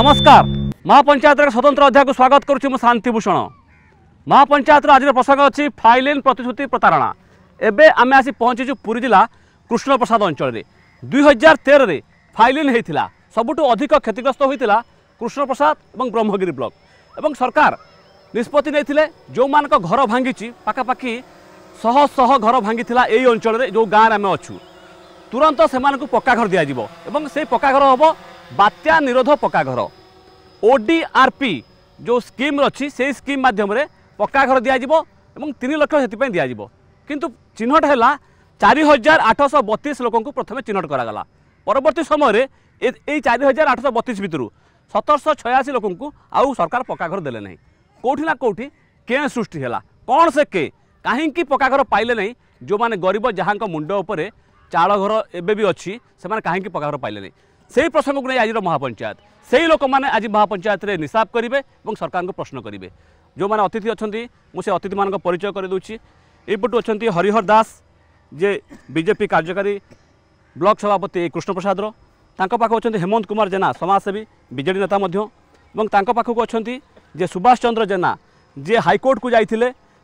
নমস্কার মা মহাপঞ্চায়েতের স্বতন্ত্র অধ্যায়কে স্বাগত করছি মু মা মহাপঞ্চায়েতর আজকের প্রসঙ্গ অছি ফাইলিন প্রতিশ্রুতি প্রতারণা এবে আমি আসি পৌঁছিছু পুরী জেলা কৃষ্ণপ্রসাদ অঞ্চলের দুই হাজার তেরের ফাইলিন হয়েছিল সবুঠু অধিক ক্ষতিগ্রস্ত হয়েছিল কৃষ্ণপ্রসাদ এবং ব্রহ্মগিরি ব্লক এবং সরকার নিষ্পতি নিয়ে যে ঘর ভাঙ্গিছি পাখাপাখি শহ শহ ঘর ভাঙ্গিলা এই অঞ্চলের যে গাঁরে আমি অছু ତୁରନ୍ତ ସେମାନଙ୍କୁ ପକ୍କା ଘର ଦିଆଯିବ এবং সেই পকা ঘর হব বাত্যা নিরোধ পকা ঘর ওডিআরপি যে স্কিম অছি সেই স্কিম মাধ্যমে পকা ঘর দিয়াযিব এবং তিন লক্ষ সেপাই দিয়াযিব কিন্তু চিহ্নট হল চারি হাজার আটশ বতিশ লোক প্রথমে চিহ্নট করা পরবর্তী সময় এই চারি হাজার আটশ বতিশ ভিতর সতরশ ছয়াশি লোক আউ সরকার পকা ঘর দেলে না কোটি না কোটি কে সৃষ্টি হল কণ সে কে কাহিকি পকা ঘর পাইলে না যে গরিব যাহা মুন্ড উপরে চাল ঘর এবে অছি সে কাহিকি পকা ঘর পাইলে না সেই প্রসঙ্গক নিয়ে আজর মহাপঞ্চায়েত সেই লোক মানে আজ মহাপঞ্চায়েতের নিসাব করবে এবং সরকার প্রশ্ন করবে যে অতিথি অনেক সে অতিথি মান পরিচয় করে দেছি এইপটু অনেক হরিহর দাস যে বিজেপি কার্যকারী ব্লক সভাপতি কৃষ্ণপ্রসাদর তাঁর পাখ অনেক হেমন্ত কুমার জেনা সমাজসেবী বিজেডি নেতা মধ্য এবং তাঁর পাখক অনেক যে সুভাষ চন্দ্র জেনা যে হাইকোর্টক যাই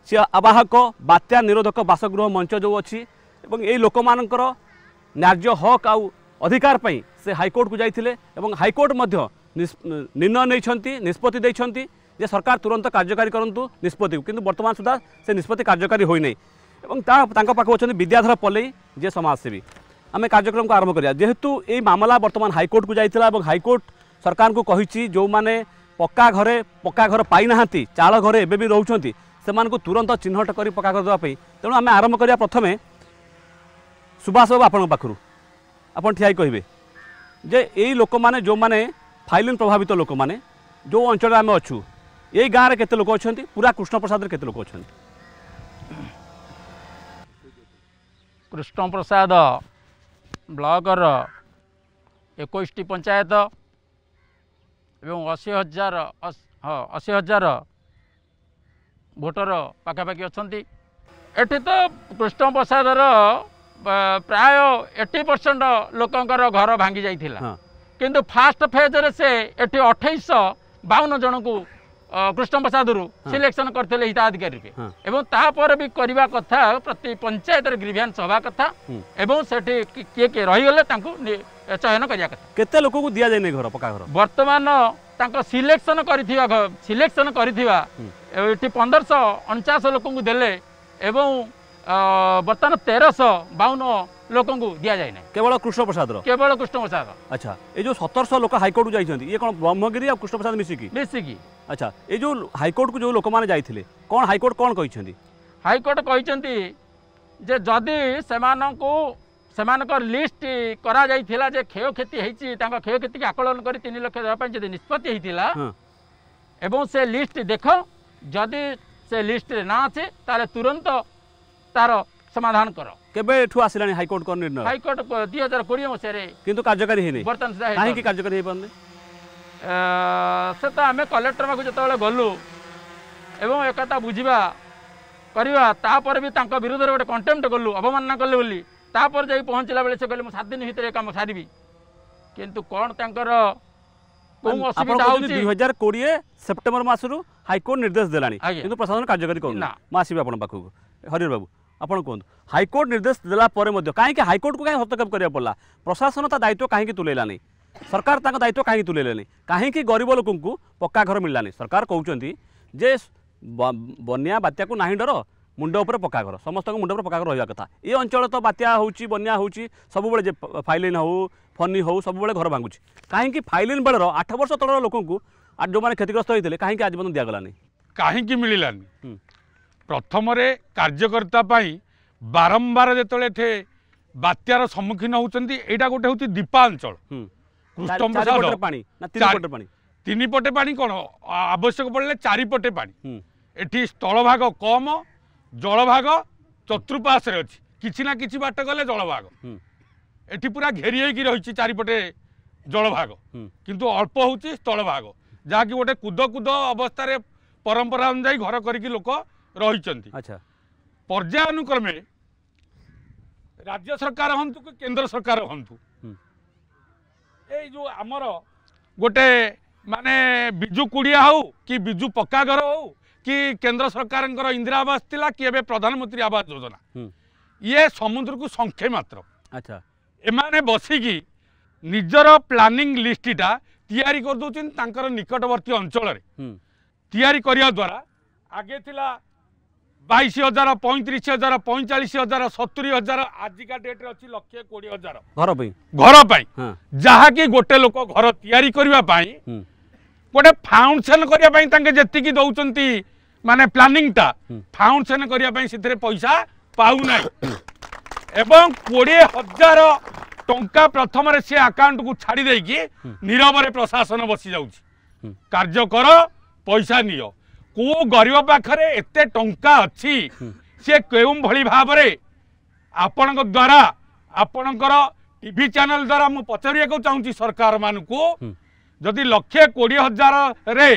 সে আবাহক বাত্যা নিরোধক বাসগৃহ মঞ্চ যে অছি এবং এই লোক ন্যায্য হক আধিকার পাই से हाइकोर्ट को जाते हाइकोर्ट निर्णय नहींपत्ति सरकार तुरंत कार्यकारी करूँ निष्पत्ति कि बर्तमान सुधा से निष्पत्ति कार्यकारी होना पाक विद्याधर पल्लई जे समाजसेवी आम कार्यक्रम को आरंभ कराया जेहेतु ये मामला बर्तमान हाइकोर्ट को जाता और हाइकोर्ट सरकार को कही जो मैंने पक्का घर पक्का घर पाईना चाड़ घर एवं भी रोच्च से तुरंत चिन्हट कर पक्का घर देवाई तेणु आम आरंभ कराया प्रथम सुभाष बाबू आप ठिया कहे ଯେ ଏଇ ଲୋକମାନେ ଯେଉଁମାନେ ଫାଇଲିନ୍ ପ୍ରଭାବିତ ଲୋକମାନେ ଯେଉଁ ଅଞ୍ଚଳରେ ଆମେ ଅଛୁ ଏଇ ଗାଁରେ କେତେ ଲୋକ ଅଛନ୍ତି ପୁରା କୃଷ୍ଣପ୍ରସାଦରେ କେତେ ଲୋକ ଅଛନ୍ତି କୃଷ୍ଣପ୍ରସାଦ ବ୍ଲକର ଏକୋଇଶଟି ପଞ୍ଚାୟତ ଏବଂ ଅଶୀ ହଜାର ହଁ ଅଶୀ ହଜାର ଭୋଟର ପାଖାପାଖି ଅଛନ୍ତି ଏଠି ତ କୃଷ୍ଣପ୍ରସାଦର ପ୍ରାୟ ଏଇଟି ପରସେଣ୍ଟ ଲୋକଙ୍କର ଘର ଭାଙ୍ଗି ଯାଇଥିଲା କିନ୍ତୁ ଫାର୍ଷ୍ଟ ଫେଜ୍ରେ ସେ ଏଠି ଅଠେଇଶହ ବାଉନ ଜଣଙ୍କୁ କୃଷ୍ଣପ୍ରସାଦରୁ ସିଲେକ୍ସନ୍ କରିଥିଲେ ହିତାଧିକାରୀ ଏବଂ ତାପରେ ବି କରିବା କଥା ପ୍ରତି ପଞ୍ଚାୟତରେ ଗ୍ରିଭିଆନ୍ସ ହେବା କଥା ଏବଂ ସେଠି କିଏ କିଏ ରହିଗଲେ ତାଙ୍କୁ ଚୟନ କରିବା କଥା କେତେ ଲୋକଙ୍କୁ ଦିଆଯାଇନି ଘର ପକ୍କା ଘର ବର୍ତ୍ତମାନ ତାଙ୍କ ସିଲେକ୍ସନ୍ କରିଥିବା ସିଲେକ୍ସନ୍ କରିଥିବା ଏଠି ପନ୍ଦରଶହ ଅଣଚାଶ ଲୋକଙ୍କୁ ଦେଲେ ଏବଂ ବର୍ତ୍ତମାନ ତେରଶହ ବାଉନ ଲୋକଙ୍କୁ ଦିଆଯାଇ ନାହିଁ କେବଳ କୃଷ୍ଣପ୍ରସାଦର କେବଳ କୃଷ୍ଣପ୍ରସାଦ ଆଚ୍ଛା ଏ ଯେଉଁ ସତରଶହ ଲୋକ ହାଇକୋର୍ଟ ଯାଇଛନ୍ତି ଇଏ କ'ଣ ବ୍ରହ୍ମଗିରି ଆଉ କୃଷ୍ଣପ୍ରସାଦ ମିଶିକି ମିଶିକି ଆଚ୍ଛା ଏ ଯେଉଁ ହାଇକୋର୍ଟକୁ ଯେଉଁ ଲୋକମାନେ ଯାଇଥିଲେ କ'ଣ ହାଇକୋର୍ଟ କ'ଣ କହିଛନ୍ତି ହାଇକୋର୍ଟ କହିଛନ୍ତି ଯେ ଯଦି ସେମାନଙ୍କୁ ସେମାନଙ୍କର ଲିଷ୍ଟ କରାଯାଇଥିଲା ଯେ କ୍ଷୟକ୍ଷତି ହେଇଛି ତାଙ୍କ କ୍ଷୟକ୍ଷତିକୁ ଆକଳନ କରି ତିନି ଲକ୍ଷ ଦେବା ପାଇଁ ଯଦି ନିଷ୍ପତ୍ତି ହେଇଥିଲା ଏବଂ ସେ ଲିଷ୍ଟ ଦେଖ ଯଦି ସେ ଲିଷ୍ଟରେ ନାଁ ଅଛି ତାହେଲେ ତୁରନ୍ତ তার সমাধান কর কেবে এঠু আসিলানি হাইকোর্ট কোন নির্ণয় হাইকোর্ট 2020 মসিয়ারে কিন্তু কার্যকারী হেনি বর্তমান সুদ্ধা হেনি কাহিকি কার্যকারী হেই পারনি সে তো আমি কলেক্টর পাখু যেতবেলে গলু এবং একথা বুঝিবা করিবা তাপরে বি তাঙ্ক বিরুদ্ধে গোটে কন্টেম্পট গলু অবমাননা কলে বলি তাপরে যাই পৌঁছিলা বেলে সে কলে মু 7 দিন ভিতরে কাম সারিবি কিন্তু কোন তাঙ্কর কোন অসুবিধা হচ্ছে 2020 সেপ্টেম্বর মাসরু হাইকোর্ট নির্দেশ দেলানি কিন্তু প্রশাসন কার্যকারী করুন না মু আসিবি আপন পাখু হরিহর বাবু ଆପଣ କୁହନ୍ତୁ ହାଇକୋର୍ଟ ନିର୍ଦ୍ଦେଶ ଦେଲା ପରେ ମଧ୍ୟ କାହିଁକି ହାଇକୋର୍ଟକୁ କାହିଁକି ହସ୍ତକ୍ଷେପ କରିବାକୁ ପଡ଼ିଲା ପ୍ରଶାସନ ତା ଦାୟିତ୍ୱ କାହିଁକି ତୁଲେଇଲାନି ସରକାର ତାଙ୍କ ଦାୟିତ୍ୱ କାହିଁକି ତୁଲେଇଲେନି କାହିଁକି ଗରିବ ଲୋକଙ୍କୁ ପକ୍କା ଘର ମିଳିଲାନି ସରକାର କହୁଛନ୍ତି ଯେ ବନ୍ୟା ବାତ୍ୟାକୁ ନାହିଁ ଡର ମୁଣ୍ଡ ଉପରେ ପକ୍କା ଘର ସମସ୍ତଙ୍କ ମୁଣ୍ଡ ଉପରେ ପକ୍କା ଘର ରହିବା କଥା ଏ ଅଞ୍ଚଳ ତ ବାତ୍ୟା ହେଉଛି ବନ୍ୟା ହେଉଛି ସବୁବେଳେ ଯେ ଫାଇଲିନ୍ ହେଉ ଫନି ହେଉ ସବୁବେଳେ ଘର ଭାଙ୍ଗୁଛି କାହିଁକି ଫାଇଲିନ୍ ବେଳର ଆଠ ବର୍ଷ ତଳର ଲୋକଙ୍କୁ ଯେଉଁମାନେ କ୍ଷତିଗ୍ରସ୍ତ ହୋଇଥିଲେ କାହିଁକି ଆଜି ମଧ୍ୟ ଦିଆଗଲାନି କାହିଁକି ମିଳିଲାନି ପ୍ରଥମରେ କାର୍ଯ୍ୟକର୍ତ୍ତା ପାଇଁ ବାରମ୍ବାର ଯେତେବେଳେ ଏଠି ବାତ୍ୟାର ସମ୍ମୁଖୀନ ହେଉଛନ୍ତି ଏଇଟା ଗୋଟେ ହେଉଛି ଦୀପାଞ୍ଚଳ କୃଷ୍ଣ ପ୍ରସାଦ ତିନି ପଟେ ପାଣି କ'ଣ ଆବଶ୍ୟକ ପଡ଼ିଲେ ଚାରିପଟେ ପାଣି ଏଠି ସ୍ଥଳଭାଗ କମ ଜଳଭାଗ ଚତୁଃପାର୍ଶ୍ୱରେ ଅଛି କିଛି ନା କିଛି ବାଟ ଗଲେ ଜଳଭାଗ ଏଠି ପୁରା ଘେରି ହେଇକି ରହିଛି ଚାରିପଟେ ଜଳଭାଗ କିନ୍ତୁ ଅଳ୍ପ ହେଉଛି ସ୍ଥଳଭାଗ ଯାହାକି ଗୋଟେ କୁଦ କୁଦ ଅବସ୍ଥାରେ ପରମ୍ପରା ଅନୁଯାୟୀ ଘର କରିକି ଲୋକ ରହିଛନ୍ତି ଆଚ୍ଛା ପର୍ଯ୍ୟାୟନୁକ୍ରମେ ରାଜ୍ୟ ସରକାର ହୁଅନ୍ତୁ କି କେନ୍ଦ୍ର ସରକାର ହୁଅନ୍ତୁ ଏଇ ଯେଉଁ ଆମର ଗୋଟେ ମାନେ ବିଜୁ କୁଡ଼ିଆ ହେଉ କି ବିଜୁ ପକ୍କା ଘର ହେଉ କି କେନ୍ଦ୍ର ସରକାରଙ୍କର ଇନ୍ଦିରା ଆବାସ ଥିଲା କି ଏବେ ପ୍ରଧାନମନ୍ତ୍ରୀ ଆବାସ ଯୋଜନା ଇଏ ସମୁଦ୍ରକୁ ସଂଖ୍ୟେ ମାତ୍ର ଆଚ୍ଛା ଏମାନେ ବସିକି ନିଜର ପ୍ଲାନିଂ ଲିଷ୍ଟଟା ତିଆରି କରିଦେଉଛନ୍ତି ତାଙ୍କର ନିକଟବର୍ତ୍ତୀ ଅଞ୍ଚଳରେ ତିଆରି କରିବା ଦ୍ୱାରା ଆଗେ ଥିଲା বাইশ হাজার পঁয়ত্রিশ হাজার পঁয়চাশ হাজার সতুরি হাজার আজিকা ডেট্রে অছি লক্ষ কোড়ি হাজার ঘর ঘর যাকি গোটে লোক ঘর তৈরি করা গোটে ফাউন্ডেসন করা তাকে যেতিকি দৌঁচান মানে প্ল্যানিংটা ফাউন্ডেসন করা সেথে পয়সা পাও না এবং কোড়ি হাজার টঙ্কা প্রথমে সে আকাউন্ট কু ছাড়ি দিয়ে নীরবরে প্রশাসন বসি যাচ্ছে কার্য কর পয়সা নিও କେଉଁ ଗରିବ ପାଖରେ ଏତେ ଟଙ୍କା ଅଛି ସେ କେଉଁଭଳି ଭାବରେ ଆପଣଙ୍କ ଦ୍ୱାରା ଆପଣଙ୍କର ଟିଭି ଚ୍ୟାନେଲ ଦ୍ୱାରା ମୁଁ ପଚାରିବାକୁ ଚାହୁଁଛି ସରକାରମାନଙ୍କୁ ଯଦି ଲକ୍ଷେ କୋଡ଼ିଏ ହଜାରରେ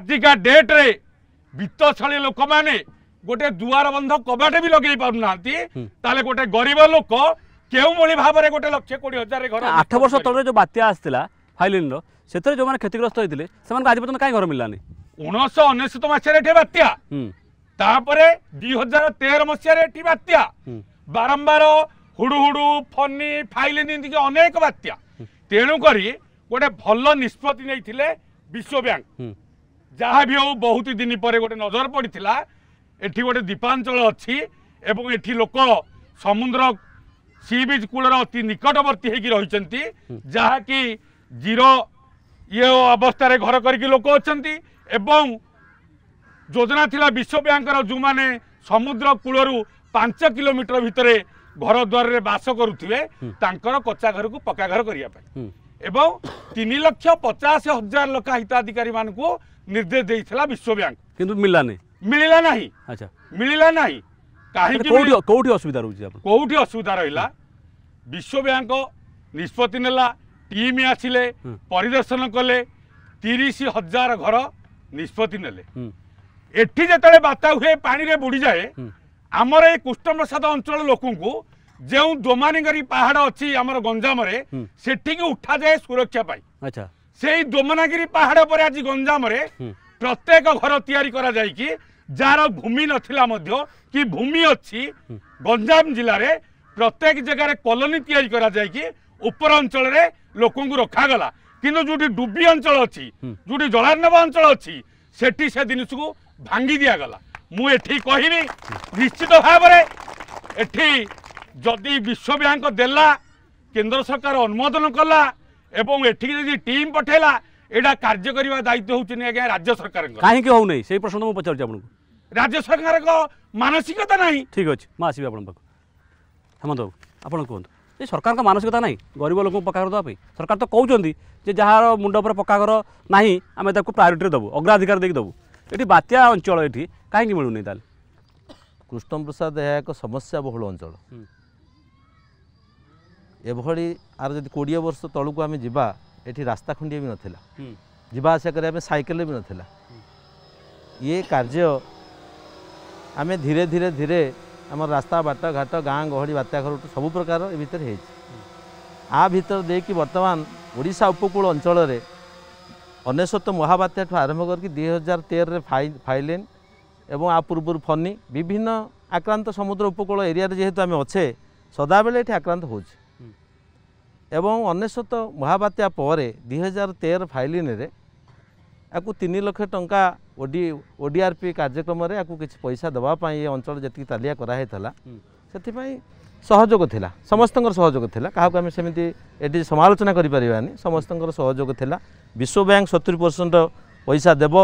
ଆଜିକା ଡେଟ୍ରେ ବିତ୍ତଶଳୀ ଲୋକମାନେ ଗୋଟେ ଦୁଆର ବନ୍ଧ କବାଟ ବି ଲଗେଇ ପାରୁନାହାନ୍ତି ତାହେଲେ ଗୋଟେ ଗରିବ ଲୋକ କେଉଁଭଳି ଭାବରେ ଗୋଟେ ଲକ୍ଷେ କୋଡ଼ିଏ ହଜାର ଘର ଆଠ ବର୍ଷ ତଳରେ ଯେଉଁ ବାତ୍ୟା ଆସିଥିଲା ଫାଇଲିନ୍ର ସେଥିରେ ଯେଉଁମାନେ କ୍ଷତିଗ୍ରସ୍ତ ହୋଇଥିଲେ ସେମାନଙ୍କୁ ଆଜି ପର୍ଯ୍ୟନ୍ତ କାହିଁ ଘର ମିଳିଲାନି ଉଣେଇଶହ ଅନେଶତ ମସିହାରେ ଏଠି ବାତ୍ୟା ତାପରେ ଦୁଇ ହଜାର ତେର ମସିହାରେ ଏଠି ବାତ୍ୟା ବାରମ୍ବାର ହୁଡ଼ୁହୁଡ଼ୁ ଫନି ଫାଇଲିନ ଏମିତିକି ଅନେକ ବାତ୍ୟା ତେଣୁକରି ଗୋଟେ ଭଲ ନିଷ୍ପତ୍ତି ନେଇଥିଲେ ବିଶ୍ୱ ବ୍ୟାଙ୍କ ଯାହା ବି ହଉ ବହୁତ ଦିନ ପରେ ଗୋଟେ ନଜର ପଡ଼ିଥିଲା ଏଠି ଗୋଟେ ଦ୍ୱୀପାଞ୍ଚଳ ଅଛି ଏବଂ ଏଠି ଲୋକ ସମୁଦ୍ର ସି ବିଚ୍ କୂଳର ଅତି ନିକଟବର୍ତ୍ତୀ ହେଇକି ରହିଛନ୍ତି ଯାହାକି ଜିରୋ ଇଏ ଅବସ୍ଥାରେ ଘର କରିକି ଲୋକ ଅଛନ୍ତି এবং যোজনা লা বিশ্বব্যাঙ্কর যে সমুদ্র কূলর পাঁচ কিলোমিটর ভিতরে ঘর দ্বারে বাস করুবে তাঁর কচা ঘরক পকা ঘর করা এবং তিন লক্ষ পচাশ হাজার লোক হিতাধিকারী মানুষ নির্দেশ দিয়েছিল বিশ্বব্যাঙ্ক কিন্তু মিলানি মিলিলা না আচ্ছা মিলিলা না কোটি অসুবিধা রয়েছে কোটি অসুবিধা রহিলা বিশ্বব্যাঙ্ক নিষ্পতি নেলা টিম আসলে পরিদর্শন কলে তিরিশ হাজার ঘর ନିଷ୍ପତ୍ତି ନେଲେ ଏଠି ଯେତେବେଳେ ବାତ୍ୟା ହୁଏ ପାଣିରେ ବୁଡ଼ିଯାଏ ଆମର ଏ କୁଷ୍ଣପ୍ରସାଦ ଅଞ୍ଚଳ ଲୋକଙ୍କୁ ଯେଉଁ ଦୋମାନିଙ୍ଗରୀ ପାହାଡ଼ ଅଛି ଆମର ଗଞ୍ଜାମରେ ସେଠିକି ଉଠାଯାଏ ସୁରକ୍ଷା ପାଇଁ ସେଇ ଦୋମନାଗିରି ପାହାଡ଼ ପରେ ଆଜି ଗଞ୍ଜାମରେ ପ୍ରତ୍ୟେକ ଘର ତିଆରି କରାଯାଇକି ଯାହାର ଭୂମି ନଥିଲା ମଧ୍ୟ କି ଭୂମି ଅଛି ଗଞ୍ଜାମ ଜିଲ୍ଲାରେ ପ୍ରତ୍ୟେକ ଜାଗାରେ କଲୋନି ତିଆରି କରାଯାଇକି ଉପର ଅଞ୍ଚଳରେ ଲୋକଙ୍କୁ ରଖାଗଲା কিন্তু ଯୋଉଠି ଡୁବି ଅଞ୍ଚଳ ଅଛି ଯୋଉଠି ଜଳାର୍ଣ୍ଣବ ଅଞ୍ଚଳ ଅଛି ସେଠି ସେ ଜିନିଷକୁ ଭାଙ୍ଗି ଦିଆଗଲା ମୁଁ ଏଠି କହିବି ନିଶ୍ଚିତ ଭାବରେ ଏଠି ଯଦି ବିଶ୍ୱ ବ୍ୟାଙ୍କ ଦେଲା କେନ୍ଦ୍ର ସରକାର ଅନୁମୋଦନ କଲା ଏବଂ ଏଠିକି ଯଦି ଟିମ୍ ପଠାଇଲା ଏଇଟା କାର୍ଯ୍ୟ କରିବା ଦାୟିତ୍ୱ ହେଉଛି ନି ଆଜ୍ଞା ରାଜ୍ୟ ସରକାରଙ୍କ କାହିଁକି ହେଉନାହିଁ ସେଇ ପ୍ରଶ୍ନ ମୁଁ ପଚାରୁଛି ଆପଣଙ୍କୁ ରାଜ୍ୟ ସରକାରଙ୍କ ମାନସିକତା ନାହିଁ ଠିକ୍ ଅଛି ମୁଁ ଆସିବି ଆପଣଙ୍କ ପାଖକୁ ହେମନ୍ତ ବାବୁ ଆପଣ କୁହନ୍ତୁ ଯେ ସରକାରଙ୍କ ମାନସିକତା ନାହିଁ ଗରିବ ଲୋକଙ୍କୁ ପକ୍କାଘର ଦେବା ପାଇଁ ସରକାର ତ କହୁଛନ୍ତି ଯେ ଯାହାର ମୁଣ୍ଡ ଉପରେ ପକ୍କାଘର ନାହିଁ ଆମେ ତାକୁ ପ୍ରାୟୋରିଟିରେ ଦେବୁ ଅଗ୍ରାଧିକାର ଦେଇକି ଦେବୁ ଏଠି ବାତ୍ୟା ଅଞ୍ଚଳ ଏଠି କାହିଁକି ମିଳୁନି ତାହେଲେ କୃଷ୍ଣ ପ୍ରସାଦ ଏହା ଏକ ସମସ୍ୟା ବହୁଳ ଅଞ୍ଚଳ ଏଭଳି ଆର ଯଦି କୋଡ଼ିଏ ବର୍ଷ ତଳକୁ ଆମେ ଯିବା ଏଠି ରାସ୍ତା ଖଣ୍ଡିଏ ବି ନଥିଲା ଯିବା ଆସିବା କରିବା ପାଇଁ ସାଇକେଲ ବି ନଥିଲା ଇଏ କାର୍ଯ୍ୟ ଆମେ ଧୀରେ ଧୀରେ ଧୀରେ আমার রাস্তা বাটঘাট গাঁ গহলি বাত্যাঘর সবু প্রকার এ ভিতরে হয়েছে আ ভিতর দিয়ে বর্তমান ওড়শা উপকূল অঞ্চলের অনেশত মহাবাত্যাঠু আরম্ভ করি দুই হাজার তেরের ফাইলেন এবং আ পূর্বর ফনি বিভিন্ন আক্রান্ত সমুদ্র উপকূল এরিয়ার যেহেতু আমি অছে সদাবেলে এটি আক্রান্ত হচ্ছে এবং অনেশত মহাবাত্যা পরে দুই হাজার তের ফাইলিনে একু তিন লক্ষ টঙ্কা ଓଡିଆର୍ପି କାର୍ଯ୍ୟକ୍ରମରେ ଆକୁ କିଛି ପଇସା ଦେବା ପାଇଁ ଏ ଅଞ୍ଚଳ ଯେତିକି ତାଲିଆ କରାହେଇଥିଲା ସେଥିପାଇଁ ସହଯୋଗ ଥିଲା ସମସ୍ତଙ୍କର ସହଯୋଗ ଥିଲା କାହାକୁ ଆମେ ସେମିତି ଏଠି ସମାଲୋଚନା କରିପାରିବାନି ସମସ୍ତଙ୍କର ସହଯୋଗ ଥିଲା ବିଶ୍ୱ ବ୍ୟାଙ୍କ ସତୁରି ପରସେଣ୍ଟ ପଇସା ଦେବ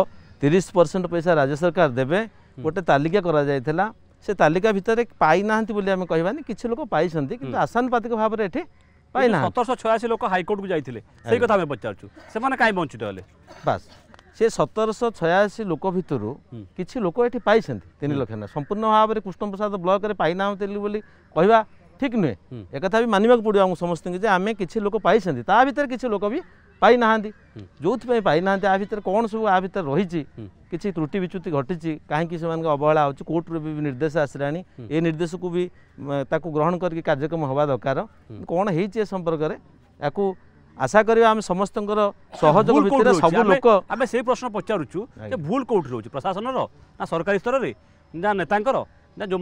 ତିରିଶ ପରସେଣ୍ଟ ପଇସା ରାଜ୍ୟ ସରକାର ଦେବେ ଗୋଟେ ତାଲିକା କରାଯାଇଥିଲା ସେ ତାଲିକା ଭିତରେ ପାଇନାହାନ୍ତି ବୋଲି ଆମେ କହିବାନି କିଛି ଲୋକ ପାଇଛନ୍ତି କିନ୍ତୁ ଆଶାନୁପାତିକ ଭାବରେ ଏଠି ପାଇନାହାନ୍ତି ସତରଶହ ଛୟାଅଶୀ ଲୋକ ହାଇକୋର୍ଟକୁ ଯାଇଥିଲେ ସେଇ କଥା ଆମେ ପଚାରୁଛୁ ସେମାନେ କାହିଁ ବଞ୍ଚିତ ହେଲେ ବାସ୍ ସେ ସତରଶହ ଛୟାଅଶୀ ଲୋକ ଭିତରୁ କିଛି ଲୋକ ଏଠି ପାଇଛନ୍ତି ତିନି ଲକ୍ଷ ନା ସମ୍ପୂର୍ଣ୍ଣ ଭାବରେ କୃଷ୍ଣପ୍ରସାଦ ବ୍ଲକରେ ପାଇନାହାନ୍ତି ବୋଲି କହିବା ଠିକ ନୁହେଁ ଏକଥା ବି ମାନିବାକୁ ପଡ଼ିବ ଆମକୁ ସମସ୍ତଙ୍କୁ ଯେ ଆମେ କିଛି ଲୋକ ପାଇଛନ୍ତି ତା ଭିତରେ କିଛି ଲୋକ ବି ପାଇନାହାନ୍ତି ଯେଉଁଥିପାଇଁ ପାଇନାହାନ୍ତି ଆ ଭିତରେ କ'ଣ ସବୁ ଆ ଭିତରେ ରହିଛି କିଛି ତ୍ରୁଟି ବିଚ୍ୟୁତି ଘଟିଛି କାହିଁକି ସେମାନଙ୍କ ଅବହେଳା ହେଉଛି କୋର୍ଟରୁ ବି ନିର୍ଦ୍ଦେଶ ଆସିଲାଣି ଏ ନିର୍ଦ୍ଦେଶକୁ ବି ତାକୁ ଗ୍ରହଣ କରିକି କାର୍ଯ୍ୟକ୍ରମ ହେବା ଦରକାର କ'ଣ ହେଇଛି ଏ ସମ୍ପର୍କରେ ୟାକୁ আশা করা আমি সমস্ত সহযোগ ভিতরে সবু লোক আমি সেই প্রশ্ন পচারুছু যে ভুল কোটি রয়েছে প্রশাসনর না সরকারি স্তরের না নেতাঙ্কর না যে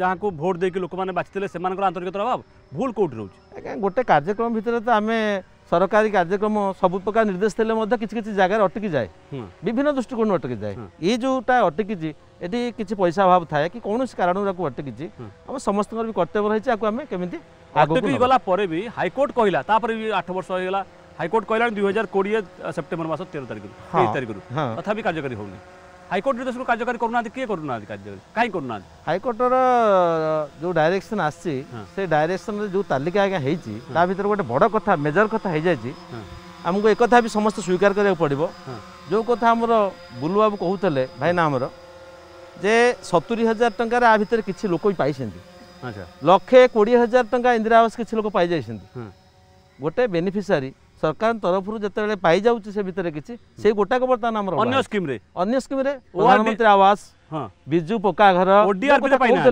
যাকে ভোট দিয়ে লোক বাছিলে সে আন্তরিকতার অভাব ভুল কোটি রয়েছে গোটে কার্যক্রম ভিতরে তো আমি ସରକାରୀ କାର୍ଯ୍ୟକ୍ରମ ସବୁ ପ୍ରକାର ନିର୍ଦ୍ଦେଶ ଥିଲେ ମଧ୍ୟ କିଛି କିଛି ଜାଗାରେ ଅଟକି ଯାଏ ବିଭିନ୍ନ ଦୃଷ୍ଟିକୋଣରୁ ଅଟକି ଯାଏ ଏଇ ଯେଉଁଟା ଅଟକିଛି ଏଠି କିଛି ପଇସା ଅଭାବ ଥାଏ କି କୌଣସି କାରଣରୁ ଆକୁ ଅଟକିଛି ଆମ ସମସ୍ତଙ୍କର ବି କର୍ତ୍ତବ୍ୟ ରହିଛି ଆକୁ ଆମେ କେମିତି ଅଟକି ଗଲା ପରେ ବି ହାଇକୋର୍ଟ କହିଲା ତାପରେ ବି ଆଠ ବର୍ଷ ହେଇଗଲା ହାଇକୋର୍ଟ କହିଲାଣି ଦୁଇ ହଜାର କୋଡ଼ିଏ ସେପ୍ଟେମ୍ବର ମାସ ତେର ତାରିଖରୁ ତେଇଶ ତାରିଖରୁ ତଥାପି କାର୍ଯ୍ୟକାରୀ ହେଉନି ହାଇକୋର୍ଟ ନିର୍ଦ୍ଦେଶକୁ କାର୍ଯ୍ୟକାରୀ କରୁନାହାନ୍ତି କିଏ କରୁନାହାନ୍ତି କାର୍ଯ୍ୟକାରୀ କାହିଁ କରୁନାହାନ୍ତି ହାଇକୋର୍ଟର ଯେଉଁ ଡାଇରେକ୍ସନ୍ ଆସିଛି ସେ ଡାଇରେକ୍ସନ୍ରେ ଯେଉଁ ତାଲିକା ଆଜ୍ଞା ହେଇଛି ତା ଭିତରେ ଗୋଟେ ବଡ଼ କଥା ମେଜର କଥା ହେଇଯାଇଛି ଆମକୁ ଏକଥା ବି ସମସ୍ତେ ସ୍ୱୀକାର କରିବାକୁ ପଡ଼ିବ ଯେଉଁ କଥା ଆମର ବୁଲୁବାବୁ କହୁଥିଲେ ଭାଇନା ଆମର ଯେ ସତୁରି ହଜାର ଟଙ୍କାରେ ଆ ଭିତରେ କିଛି ଲୋକ ବି ପାଇଛନ୍ତି ଲକ୍ଷେ କୋଡ଼ିଏ ହଜାର ଟଙ୍କା ଇନ୍ଦିରା ଆବାସ କିଛି ଲୋକ ପାଇଯାଇଛନ୍ତି ଗୋଟେ ବେନିଫିସିଆରୀ সরকার তরফ যেত পাই যাচ্ছে সে ভিতরে কিছু সেই গোটাক বর্তমান আমার অন্য স্কিমে অন্য স্কিমে প্রধানমন্ত্রী আবাস বিজু পকা ঘর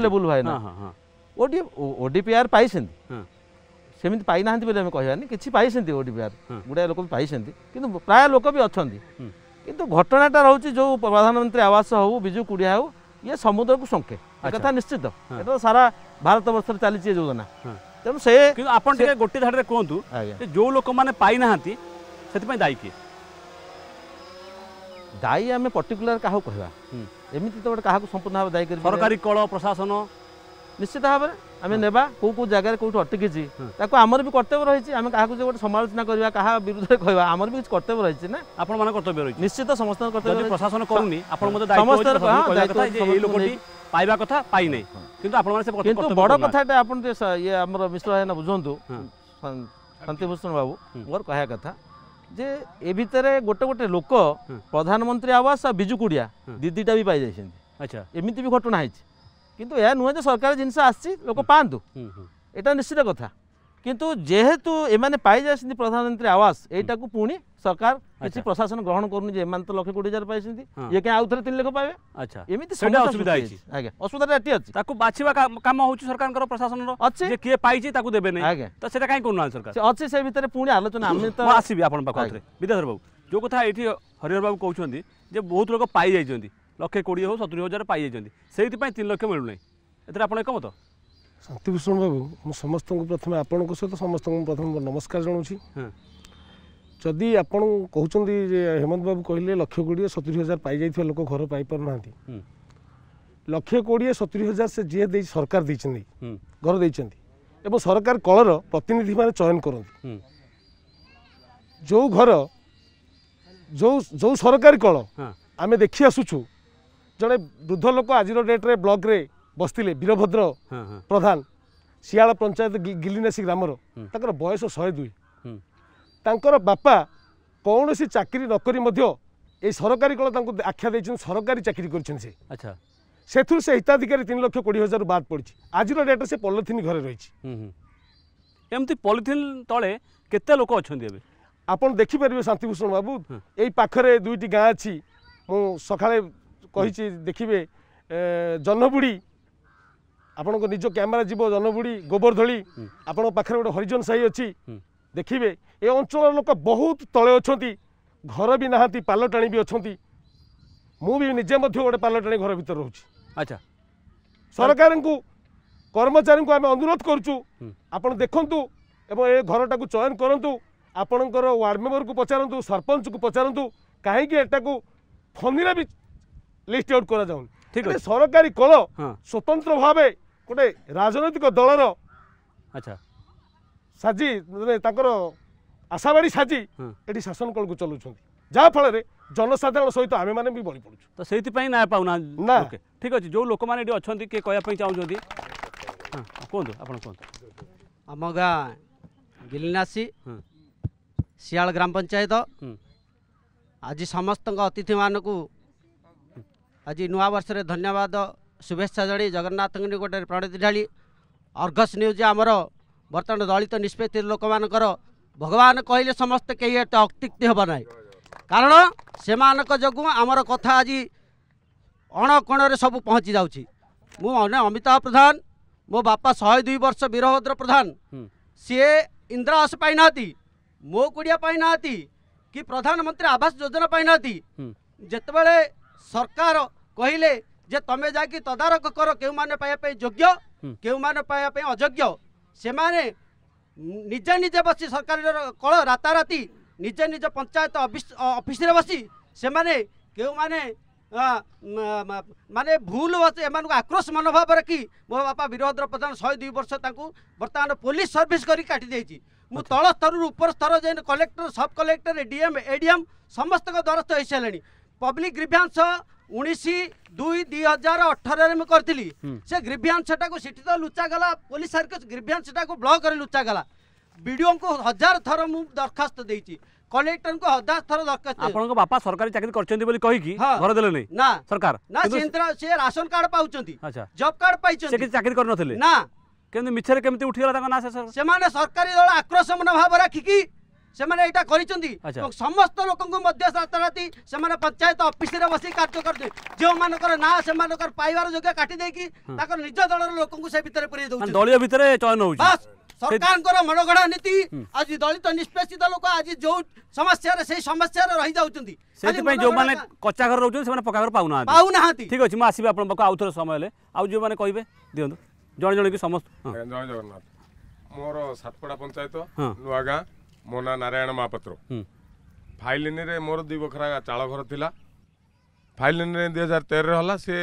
লেবুল ভাই না ওডিপিআর পাইছেন সেমি পাই না বলে আমি কহবানি কিছু পাইছেন ওডিপিআর গুড়া লোক পাইছেন কিন্তু প্রায় লোক বি অনেক কিন্তু ঘটনাটা রয়েছে যে প্রধানমন্ত্রী আবাস হোক বিজু কুড়িয়া হোক ইয়ে সমুদ্রকু সঙ্কে কথা নিশ্চিত এটা সারা ভারতবর্ষে চালছে চালিছে যোজনা ତେଣୁ ସେ କିନ୍ତୁ ଆପଣ ଟିକେ ଗୋଟିଏ ଧାଡ଼ିରେ କୁହନ୍ତୁ ଯେଉଁ ଲୋକମାନେ ପାଇନାହାନ୍ତି ସେଥିପାଇଁ ଦାୟୀ କିଏ ଦାୟୀ ଆମେ ପର୍ଟିକୁଲାର କାହାକୁ କହିବା ଏମିତି ତ ଗୋଟେ କାହାକୁ ସମ୍ପୂର୍ଣ୍ଣ ଭାବେ ଦାୟୀ କରିବୁ ସରକାରୀ କଳ ପ୍ରଶାସନ ନିଶ୍ଚିତ ଭାବରେ ଆମେ ନେବା କେଉଁ କେଉଁ ଜାଗାରେ କେଉଁଠି ଅଟକିଛି ତାକୁ ଆମର ବି କର୍ତ୍ତବ୍ୟ ରହିଛି ଆମେ କାହାକୁ ଯେ ଗୋଟେ ସମାଲୋଚନା କରିବା କାହା ବିରୁଦ୍ଧରେ କହିବା ଆମର ବି କିଛି କର୍ତ୍ତବ୍ୟ ରହିଛି ନା ଆପଣମାନଙ୍କ କର୍ତ୍ତବ୍ୟ ରହିଛି ନିଶ୍ଚିତ ସମସ୍ତଙ୍କ କର୍ତ୍ତବ୍ୟ ପ୍ରଶାସନ କରୁନି ଆପଣ ସମସ୍ତେ পাইবা কথা পাই নাই কিন্তু ଆପଣ ମାନେ ସେ କିନ୍ତୁ ବଡ଼ କଥାଟା ଆପଣ ଇଏ ଆମର ମିଶ୍ର ଭାଇନା ବୁଝନ୍ତୁ ଶାନ୍ତିଭୂଷଣ ବାବୁ ମୋର କହିବା କଥା ଯେ ଏ ଭିତରେ ଗୋଟେ ଗୋଟେ ଲୋକ ପ୍ରଧାନମନ୍ତ୍ରୀ ଆବାସ ଆଉ ବିଜୁ କୁଡ଼ିଆ ଦିଦିଟା ବି ପାଇଯାଇଛନ୍ତି ଆଚ୍ଛା ଏମିତି ବି ଘଟଣା ହେଇଛି କିନ୍ତୁ ଏହା ନୁହେଁ ଯେ ସରକାର ଜିନିଷ ଆସିଛି ଲୋକ ପାଆନ୍ତୁ ଏଇଟା ନିଶ୍ଚିତ କଥା কিন্তু যেহেতু এমানে পাই যাচ্ছেন প্রধানমন্ত্রী আবাস এইটাকু পুনি সরকার কিছু প্রশাসন গ্রহণ করুন যে এমানে তো লক্ষে কোটি হাজার পাইছেন ইয়ে কে আউ থরে তিন লক্ষ পাইবে আচ্ছা এমিতি সেটা অসুবিধা হইছি আজ্ঞা অসুবিধাটা এটি আছে তাকু বাছিবা কাম হচ্ছে সরকারଙ୍କର প্রশাসনର আছে যে কিয়ে পাইছি তাকু দেবে নাই তো সেটা কাই করুন সরকার আছে সেই ভিতরে পুনি আলোচনা আমি তো আসিবি আপন পাখরে বিদ্যাধর বাবু যে কথা এটি হরিহর বাবু কৌছেন যে বহুত লোক পাই যাইছেন লক্ষে কোটি হোক সতুরি হাজার পাই যাইছেন সেইপাই তিন লক্ষ মিলু নাই এতে আপনার একমত ଶାନ୍ତିଭୂଷଣ ବାବୁ ମୁଁ ସମସ୍ତଙ୍କୁ ପ୍ରଥମେ ଆପଣଙ୍କ ସହିତ ସମସ୍ତଙ୍କୁ ପ୍ରଥମେ ନମସ୍କାର ଜଣାଉଛି ଯଦି ଆପଣ କହୁଛନ୍ତି ଯେ ହେମନ୍ତ ବାବୁ କହିଲେ ଲକ୍ଷ କୋଡ଼ିଏ ସତୁରି ହଜାର ପାଇଯାଇଥିବା ଲୋକ ଘର ପାଇପାରୁନାହାନ୍ତି ଲକ୍ଷେ କୋଡ଼ିଏ ସତୁରି ହଜାର ସେ ଯିଏ ଦେଇ ସରକାର ଦେଇଛନ୍ତି ଘର ଦେଇଛନ୍ତି ଏବଂ ସରକାର କଳର ପ୍ରତିନିଧିମାନେ ଚୟନ କରନ୍ତି ଯେଉଁ ଘର ଯେଉଁ ଯେଉଁ ସରକାରୀ କଳ ଆମେ ଦେଖି ଆସୁଛୁ ଜଣେ ବୃଦ୍ଧ ଲୋକ ଆଜିର ଡେଟ୍ରେ ବ୍ଲକ୍ରେ ବସିଥିଲେ বীরভদ্র হ্যাঁ, হ্যাঁ। প্রধান শিয়াল পঞ্চায়েত ଗିଲିନାସି ଗ୍ରାମର তাঁর বয়স শহে দুই তাঁর বাপা কৌশি চাকরি নকি ମଧ୍ୟ এই সরকারি কল তাঁকু আখ্যা দিয়েছেন সরকারি চাকরি করছেন সে আচ্ছা সেথুর সে হিতাধিকারী তিন লক্ষ কোড়ি হাজার বাদ পড়ছে আজর ডেটে সে পলিথিন ঘরে রয়েছে এমতি পলিথিন তলে কেতে লোক অনেক আপন দেখিপারে শান্তিভূষণ বাবু এই পাখে দুইটি গাঁ আছে সকালে কহিছি দেখবে জহ্নবুড়ি ଆପଣଙ୍କ ନିଜ କ୍ୟାମେରା ଯିବ ଜନବୁଡ଼ି ଗୋବରଧଳି ଆପଣଙ୍କ ପାଖରେ ଗୋଟେ ହରିଜନ ସାହି ଅଛି ଦେଖିବେ ଏ ଅଞ୍ଚଳର ଲୋକ ବହୁତ ତଳେ ଅଛନ୍ତି ଘର ବି ନାହାନ୍ତି ପାଲଟାଣି ବି ଅଛନ୍ତି ମୁଁ ବି ନିଜେ ମଧ୍ୟ ଗୋଟେ ପାଲଟାଣି ଘର ଭିତରେ ରହୁଛି ଆଚ୍ଛା ସରକାରଙ୍କୁ କର୍ମଚାରୀଙ୍କୁ ଆମେ ଅନୁରୋଧ କରୁଛୁ ଆପଣ ଦେଖନ୍ତୁ ଏବଂ ଏ ଘରଟାକୁ ଚୟନ କରନ୍ତୁ ଆପଣଙ୍କର ୱାର୍ଡ଼ ମେମ୍ବରକୁ ପଚାରନ୍ତୁ ସରପଞ୍ଚକୁ ପଚାରନ୍ତୁ କାହିଁକି ଏଟାକୁ ଫନିରେ ବି লিস্ট আউট করা যাওনি ঠিক আছে সরকারি কল স্বতন্ত্র ভাবে गोटे राजनैतिक दल र अच्छा साझी ती साजी एसन कल चलुन्छ जहाँफल जनसाधारण सहित आमेन्ट पडुँ त सबै न्याय ठीक निकै जो लोकेटी अहिले के चाहन्छु आम गाँ गिलनासी सियाल ग्राम पंचायत आज समस्त अतिथि म आज नर्षर धन्यवाद शुभेच्छा जाइ जगन्नाथ्यु गएर प्रणति ढाली अर्घस न्युज आम बर्तित निष्पत्ति लोक मगवान कहिले समस्ते केही एक्तिक्ति हे नै कारण समा कथा अणक सबै पहचि जाउँ म अमिताभ प्रधान मो बापा दुई वर्ष वीरभद्र प्रधान सिए इन्द्र आवास पाइँदै मो कुड़िया पाना कि प्रधानमन्त्री आवास योजना पाना जति सरकार कहिले ଯେ ତମେ ଯାଇକି ତଦାରଖ କର କେଉଁମାନେ ପାଇବା ପାଇଁ ଯୋଗ୍ୟ କେଉଁମାନେ ପାଇବା ପାଇଁ ଅଯୋଗ୍ୟ ସେମାନେ ନିଜେ ନିଜେ ବସି ସରକାରର କଳ ରାତାରାତି ନିଜେ ନିଜ ପଞ୍ଚାୟତ ଅଫିସରେ ବସି ସେମାନେ କେଉଁମାନେ ମାନେ ଭୁଲ ଏମାନଙ୍କୁ ଆକ୍ରୋଶ ମନୋଭାବ ରଖି ମୋ ବାପା ବୀରଭଦ୍ର ପ୍ରଧାନ ଶହେ ଦୁଇ ବର୍ଷ ତାଙ୍କୁ ବର୍ତ୍ତମାନ ପୋଲିସ ସର୍ଭିସ୍ କରି କାଟି ଦେଇଛି ମୁଁ ତଳ ସ୍ତରରୁ ଉପର ସ୍ତର ଯାଇ collector sub collector DM ADM ସମସ୍ତଙ୍କ ଦ୍ୱାରସ୍ଥ ହୋଇସାରିଲେଣି ପବ୍ଲିକ ଗ୍ରିଭ୍ୟାନ୍ସ ଉଣେଇଶ ଦୁଇ ଦୁଇ ହଜାର ଅଠରରେ ମୁଁ କରିଥିଲି ସେ ଗ୍ରିଭିଆନ୍ସ ସେଟାକୁ ସେଠି ତ ଲୁଚା ଗଲା ପୋଲିସ ସାରିକ ଗ୍ରିଭିଆନ୍ସ ସେଟାକୁ ବ୍ଲକରେ ଲୁଚା ଗଲା ବିଡିଓଙ୍କୁ ହଜାର ଥର ମୁଁ ଦରଖାସ୍ତ ଦେଇଛି କଲେକ୍ଟରଙ୍କୁ ହଜାର ଥର ଦରଖାସ୍ତ ଆପଣଙ୍କ ବାପା ସରକାରୀ ଚାକିରି କରିଛନ୍ତି ବୋଲି କହିକି ଘର ଦେଲେ ନାହିଁ ନା ସରକାର ନା ସେ ସେ ରାସନ କାର୍ଡ ପାଉଛନ୍ତି ଜବ୍ କାର୍ଡ ନା କେମିତି ମିଛରେ କେମିତି ଉଠିଗଲା ତାଙ୍କ ନା ସେମାନେ ସରକାରୀ ଦଳ ଆକ୍ରୋଶମନ ଭାବ ସେମାନେ ଏଇଟା କରିଛନ୍ତି ଏବଂ ସମସ୍ତ ଲୋକଙ୍କୁ ମଧ୍ୟ ରାତାରାତି ସେମାନେ ପଞ୍ଚାୟତ ଅଫିସରେ ବସି କାର୍ଯ୍ୟ କରୁଛନ୍ତି ଯେଉଁମାନଙ୍କର ନାଁ ସେମାନଙ୍କର ପାଇବାର ଯୋଗ୍ୟ କାଟି ଦେଇକି ତାଙ୍କର ନିଜ ଦଳର ଲୋକଙ୍କୁ ସେ ଭିତରେ ପୁରେଇ ଦଉଛନ୍ତି ଦଳୀୟ ଭିତରେ ଚୟନ ହଉଛି ବାସ୍ ସରକାରଙ୍କର ମନଗଢା ନୀତି ଆଜି ଦଳିତ ନିଷ୍ପେଷିତ ଲୋକ ଆଜି ଯୋଉ ସମସ୍ୟାରେ ସେଇ ସମସ୍ୟାରେ ରହିଯାଉଛନ୍ତି ସେଥିପାଇଁ ଯୋଉମାନେ କଚ୍ଚା ଘର ରହୁଛନ୍ତି ସେମାନେ ପକ୍କା ଘର ପାଉନାହାନ୍ତି ପାଉନାହାନ୍ତି ଠିକ ଅଛି ମୁଁ ଆସିବି ଆପଣଙ୍କ ପାଖକୁ ଆଉ ଥରେ ସମୟ ହେଲେ ଆଉ ଯୋଉମାନେ କହିବେ ଦିଅନ୍ତୁ ଜଣେ ଜଣେ କି ସମସ୍ତ ଜୟ ଜଗନ୍ନାଥ ମୋର ସାତପଡ଼ା ପଞ୍ଚାୟତ ନୂଆଗାଁ ମୋ ନାଁ ନାରାୟଣ ମହାପାତ୍ର ଫାଇଲିନରେ ମୋର ଦୁଇ ବଖରା ଚାଳ ଘର ଥିଲା ଫାଇଲିନରେ ଦୁଇ ହଜାର ତେରରେ ହେଲା ସେ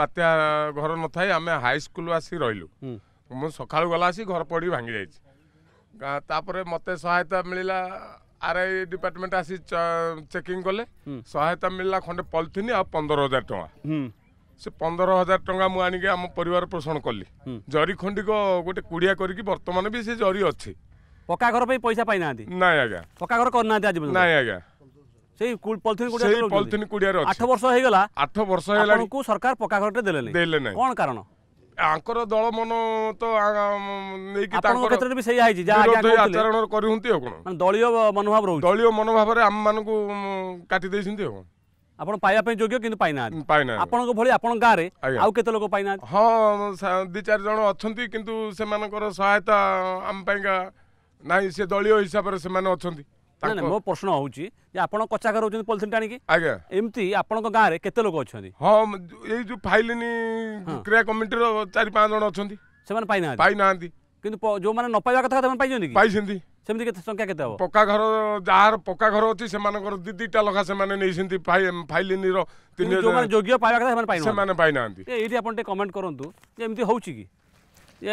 ବାତ୍ୟା ଘର ନଥାଏ ଆମେ ହାଇସ୍କୁଲ ଆସି ରହିଲୁ ମୁଁ ସକାଳୁ ଗଲା ଆସି ଘର ପଡ଼ି ଭାଙ୍ଗି ଯାଇଛି ତାପରେ ମୋତେ ସହାୟତା ମିଳିଲା ଆର୍ ଆଇ ଡିପାର୍ଟମେଣ୍ଟ ଆସି ଚେକିଂ କଲେ ସହାୟତା ମିଳିଲା ଖଣ୍ଡେ ପଲିଥିନ୍ ଆଉ ପନ୍ଦର ହଜାର ଟଙ୍କା ସେ ପନ୍ଦର ହଜାର ଟଙ୍କା ମୁଁ ଆଣିକି ଆମ ପରିବାର ପୋଷଣ କଲି ଜରି ଖଣ୍ଡିକ ଗୋଟେ କୁଡ଼ିଆ କରିକି ବର୍ତ୍ତମାନ ବି ସେ ଜରି ଅଛି পকা ঘর পাই পয়সা পাই না নাই আজ্ঞা পকা ঘর করি না আজ নাই আজ্ঞা সেই পলিথিন কুড়িয়া সেই পলিথিন কুড়িয়ার আঠ বর্ষ হয়ে গলা আঠ বর্ষ হয়ে সরকার পকা ঘরটা দেলে না দেলে না কোন কারণ ଆଙ୍କର ଦଳ ମନ ତ ନେଇକି ତାଙ୍କ କ୍ଷେତ୍ରରେ ବି ସେଇଆ ହେଇଛି ଯାହା ଆଚରଣ କରୁଛନ୍ତି ଆଉ କ'ଣ ଦଳୀୟ ମନୋଭାବ ରହୁଛି ଦଳୀୟ ମନୋଭାବରେ ଆମମାନଙ୍କୁ କାଟି ଦେଇଛନ୍ତି ଆଉ ଆପଣ ପାଇବା ପାଇଁ ଯୋଗ୍ୟ କିନ୍ତୁ ପାଇନାହାନ୍ତି ପାଇନାହାନ୍ତି ଆପଣଙ୍କ ଭଳି ଆପଣଙ୍କ ଗାଁରେ ଆଉ କେତେ ଲୋକ ପାଇନାହାନ୍ତି ହଁ ଦି ଚାରି ଜଣ ଅଛନ୍ତି କିନ୍ତୁ ସେମାନଙ୍କର ସହାୟତା ଆମ ପାଇଁକା ନାଇଁ ସେ ଦଳୀୟ ହିସାବରେ ସେମାନେ ଅଛନ୍ତି ନାଇଁ ନାଇଁ ମୋ ପ୍ରଶ୍ନ ହେଉଛି ଯେ ଆପଣ କଚା କରଉଛନ୍ତି ପଲିଥିନ୍ ଟାଣିକି ଆଜ୍ଞା ଏମିତି ଆପଣଙ୍କ ଗାଁରେ କେତେ ଲୋକ ଅଛନ୍ତି ହଁ ଏଇ ଯୋଉ ଫାଇଲିନି କ୍ରିୟା କମିଟିର ଚାରି ପାଞ୍ଚ ଜଣ ଅଛନ୍ତି ସେମାନେ ପାଇନାହାନ୍ତି ପାଇନାହାନ୍ତି କିନ୍ତୁ ଯୋଉମାନେ ନ ପାଇବା କଥା ସେମାନେ ପାଇଛନ୍ତି ପାଇଛନ୍ତି ସେମିତି କେତେ ସଂଖ୍ୟା କେତେ ହେବ ପକ୍କା ଘର ଯାହାର ପକ୍କା ଘର ଅଛି ସେମାନଙ୍କର ଦି ଦିଟା ଲେଖା ସେମାନେ ନେଇଛନ୍ତି ଫାଇଲିନିର ଯୋଗ୍ୟ ପାଇବା କଥା ସେମାନେ ପାଇନାହାନ୍ତି ଏଇଠି ଆପଣ ଟିକେ କମେଣ୍ଟ କରନ୍ତୁ ଯେ ଏମିତି ହେଉଛି କି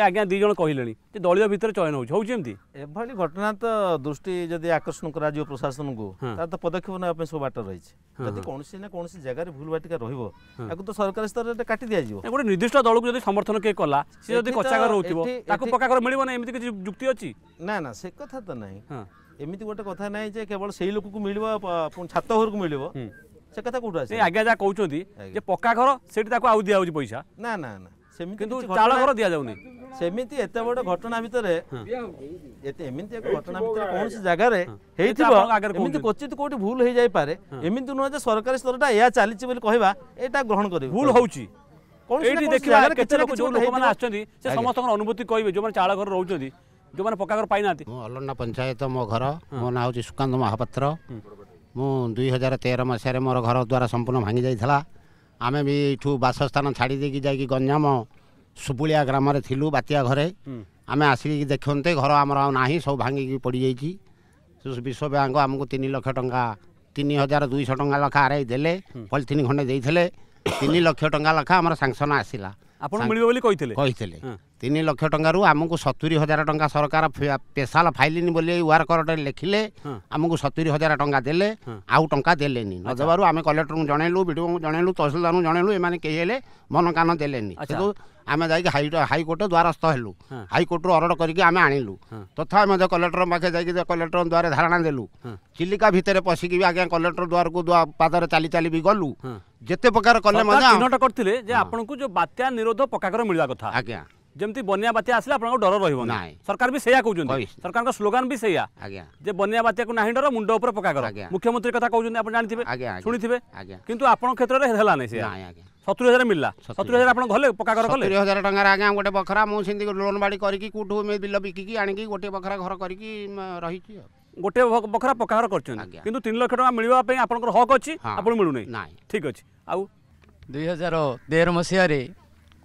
আজ্ঞা দুই জন কহিলে যে দলীয় ভিতরে চয়ন হচ্ছে হচ্ছে এমতি এভাবে ঘটনা তো দৃষ্টি যদি আকর্ষণ করা যাব প্রশাসনকে তার তো পদক্ষেপ নেওয়া সব বাট রয়েছে যদি কোণী না কোণী জায়গায় ভুল বাটিকা রহব তাকে তো সরকারি স্তরের কাটি দিয়ে গোটে নির্দিষ্ট দলকে যদি সমর্থন কে কলা সে যদি কচাগর রহুব তাকে পকাগর মিলব না এমনি কিছু যুক্তি অছি না না সে কথা তো নাই এমিতি গোটে কথা নাই যে কেবল সেই লোককে মিলব ছাত ঘরক মিলব সে কথা কোটু আছে আজ্ঞা যা কৌঁচ যে পকা ঘর সেটি তাকে আউ দিয়া হচ্ছে পয়সা না না না সেমি কিন্তু চাল ঘর দিয়া যাওনি ସେମିତି ଏତେ ବଡ ଘଟଣା ଭିତରେ ଏମିତି ଏକ ଘଟଣା ଭିତରେ କୌଣସି ଜାଗାରେ ହେଇଥିବ ଏମିତି କ୍ୱଚିତ କୋଉଠି ଭୁଲ ହେଇଯାଇପାରେ ଏମିତି ନୁହଁ ଯେ ସରକାରୀ ସ୍ତରଟା ଏହା ଚାଲିଛି ବୋଲି କହିବା ଏଇଟା ଗ୍ରହଣ କରିବୁ ଭୁଲ ହଉଛି ଏଇଠି ଦେଖିବା କେତେ ଲୋକ ଯୋଉ ଲୋକମାନେ ଆସୁଛନ୍ତି ସେ ସମସ୍ତଙ୍କର ଅନୁଭୂତି କହିବେ ଯୋଉମାନେ ଚାଳ ଘର ରହୁଛନ୍ତି ଯୋଉମାନେ ପକ୍କା ଘର ପାଇନାହାନ୍ତି ମୁଁ ଅଲଣ୍ଡା ପଞ୍ଚାୟତ ମୋ ଘର ମୋ ନାଁ ହେଉଛି ସୁକାନ୍ତ ମହାପାତ୍ର ମୁଁ ଦୁଇ ହଜାର ତେର ମସିହାରେ ମୋର ଘର ଦ୍ୱାରା ସମ୍ପୂର୍ଣ୍ଣ ଭାଙ୍ଗି ଯାଇଥିଲା ଆମେ ବି ଏଇଠୁ ବାସସ୍ଥାନ ଛାଡ଼ି ଦେଇକି ଯାଇକି ଗଞ୍ଜାମ ସୁପୁଳିଆ ଗ୍ରାମରେ ଥିଲୁ ବାତ୍ୟା ଘରେ ଆମେ ଆସିକି ଦେଖନ୍ତେ ଘର ଆମର ଆଉ ନାହିଁ ସବୁ ଭାଙ୍ଗିକି ପଡ଼ିଯାଇଛି ବିଶ୍ୱ ବ୍ୟାଙ୍କ ଆମକୁ ତିନି ଲକ୍ଷ ଟଙ୍କା ତିନି ହଜାର ଦୁଇଶହ ଟଙ୍କା ଲେଖା ଆରାଇ ଦେଲେ ପଲିଥିନ୍ ଖଣ୍ଡେ ଦେଇଥିଲେ ତିନି ଲକ୍ଷ ଟଙ୍କା ଲେଖା ଆମର ସାଙ୍ଗସନ୍ ଆସିଲା ଆପଣ ମିଳିବ ବୋଲି କହିଥିଲେ କହିଥିଲେ ତିନି ଲକ୍ଷ ଟଙ୍କାରୁ ଆମକୁ ସତୁରି ହଜାର ଟଙ୍କା ସରକାର ସ୍ପେଶାଲ ଫାଇଲିନି ବୋଲି ୱାର୍କରରେ ଲେଖିଲେ ଆମକୁ ସତୁରି ହଜାର ଟଙ୍କା ଦେଲେ ଆଉ ଟଙ୍କା ଦେଲେନି ନ ଦେବାରୁ ଆମେ କଲେକ୍ଟରଙ୍କୁ ଜଣେଇଲୁ ବିଡ଼ିଓଙ୍କୁ ଜଣେଇଲୁ ତହସିଲଦାରଙ୍କୁ ଜଣେଇଲୁ ଏମାନେ କେହି ହେଲେ ମନକାନ ଦେଲେନି କିନ୍ତୁ ଆମେ ଯାଇକି ହାଇ ହାଇକୋର୍ଟ ଦ୍ୱାରସ୍ଥ ହେଲୁ ହାଇକୋର୍ଟରୁ ଅର୍ଡର କରିକି ଆମେ ଆଣିଲୁ ତଥାପି ମଧ୍ୟ କଲେକ୍ଟର ପାଖେ ଯାଇକି କଲେକ୍ଟର ଦ୍ୱାରେ ଧାରଣା ଦେଲୁ ଚିଲିକା ଭିତରେ ପଶିକି ବି ଆଜ୍ଞା କଲେକ୍ଟର ଦ୍ୱାରକୁ ପାଦରେ ଚାଲି ଚାଲି ବି ଗଲୁ ଯେତେ ପ୍ରକାର କଲେ ମଧ୍ୟ ଚିହ୍ନଟ କରିଥିଲେ ଯେ ଆପଣଙ୍କୁ ଯେଉଁ ବାତ୍ୟା ନିରୋଧ ପକ୍କାକର ମିଳିବା କଥା ଆଜ୍ଞା ଯେମିତି ବନ୍ୟା ବାତ୍ୟା ଆସିଲେ ଆପଣଙ୍କ ଡର ରହିବ ନାହିଁ ସରକାର ବି ସେଇଆ କହୁଛନ୍ତି ସରକାରଙ୍କ ସ୍ଲୋଗାନ ବି ସେଇଆ ଯେ ବନ୍ୟା ବାତ୍ୟାକୁ ନାହିଁ ଡର ମୁଣ୍ଡ ଉପରେ ପକାକର ମୁଖ୍ୟମନ୍ତ୍ରୀ କଥା କହୁଛନ୍ତି ଆପଣ ଜାଣିଥିବେ ଶୁଣିଥିବେ କିନ୍ତୁ ଆପଣଙ୍କ କ୍ଷେତ୍ରରେ ହେଲା ନାହିଁ ସେଇଆ ସତୁରି ହଜାର ମିଳିଲା ସତୁରି ହଜାର ଆପଣ ଗଲେ ପକାକର କଲେ ସତୁରି ହଜାର ଟଙ୍କାରେ ଆଜ୍ଞା ଗୋଟେ ବଖରା ମୁଁ ସେମିତି ଲୋନ୍ ବାଡ଼ି କରିକି କେଉଁଠୁ ବିଲ ବିକିକି ଆଣିକି ଗୋଟିଏ ବଖରା ଘର କରିକି ରହିଛି ଆଉ ଗୋଟିଏ ବଖରା ପକାଘର କରିଛନ୍ତି କିନ୍ତୁ ତିନି ଲକ୍ଷ ଟଙ୍କା ମିଳିବା ପାଇଁ ଆପଣଙ୍କର ହକ୍ ଅଛି ଆପଣ ମିଳୁନାହିଁ ଠିକ୍ ଅଛି ଆଉ ଦୁଇ ହଜାର ତେର ମସିହାରେ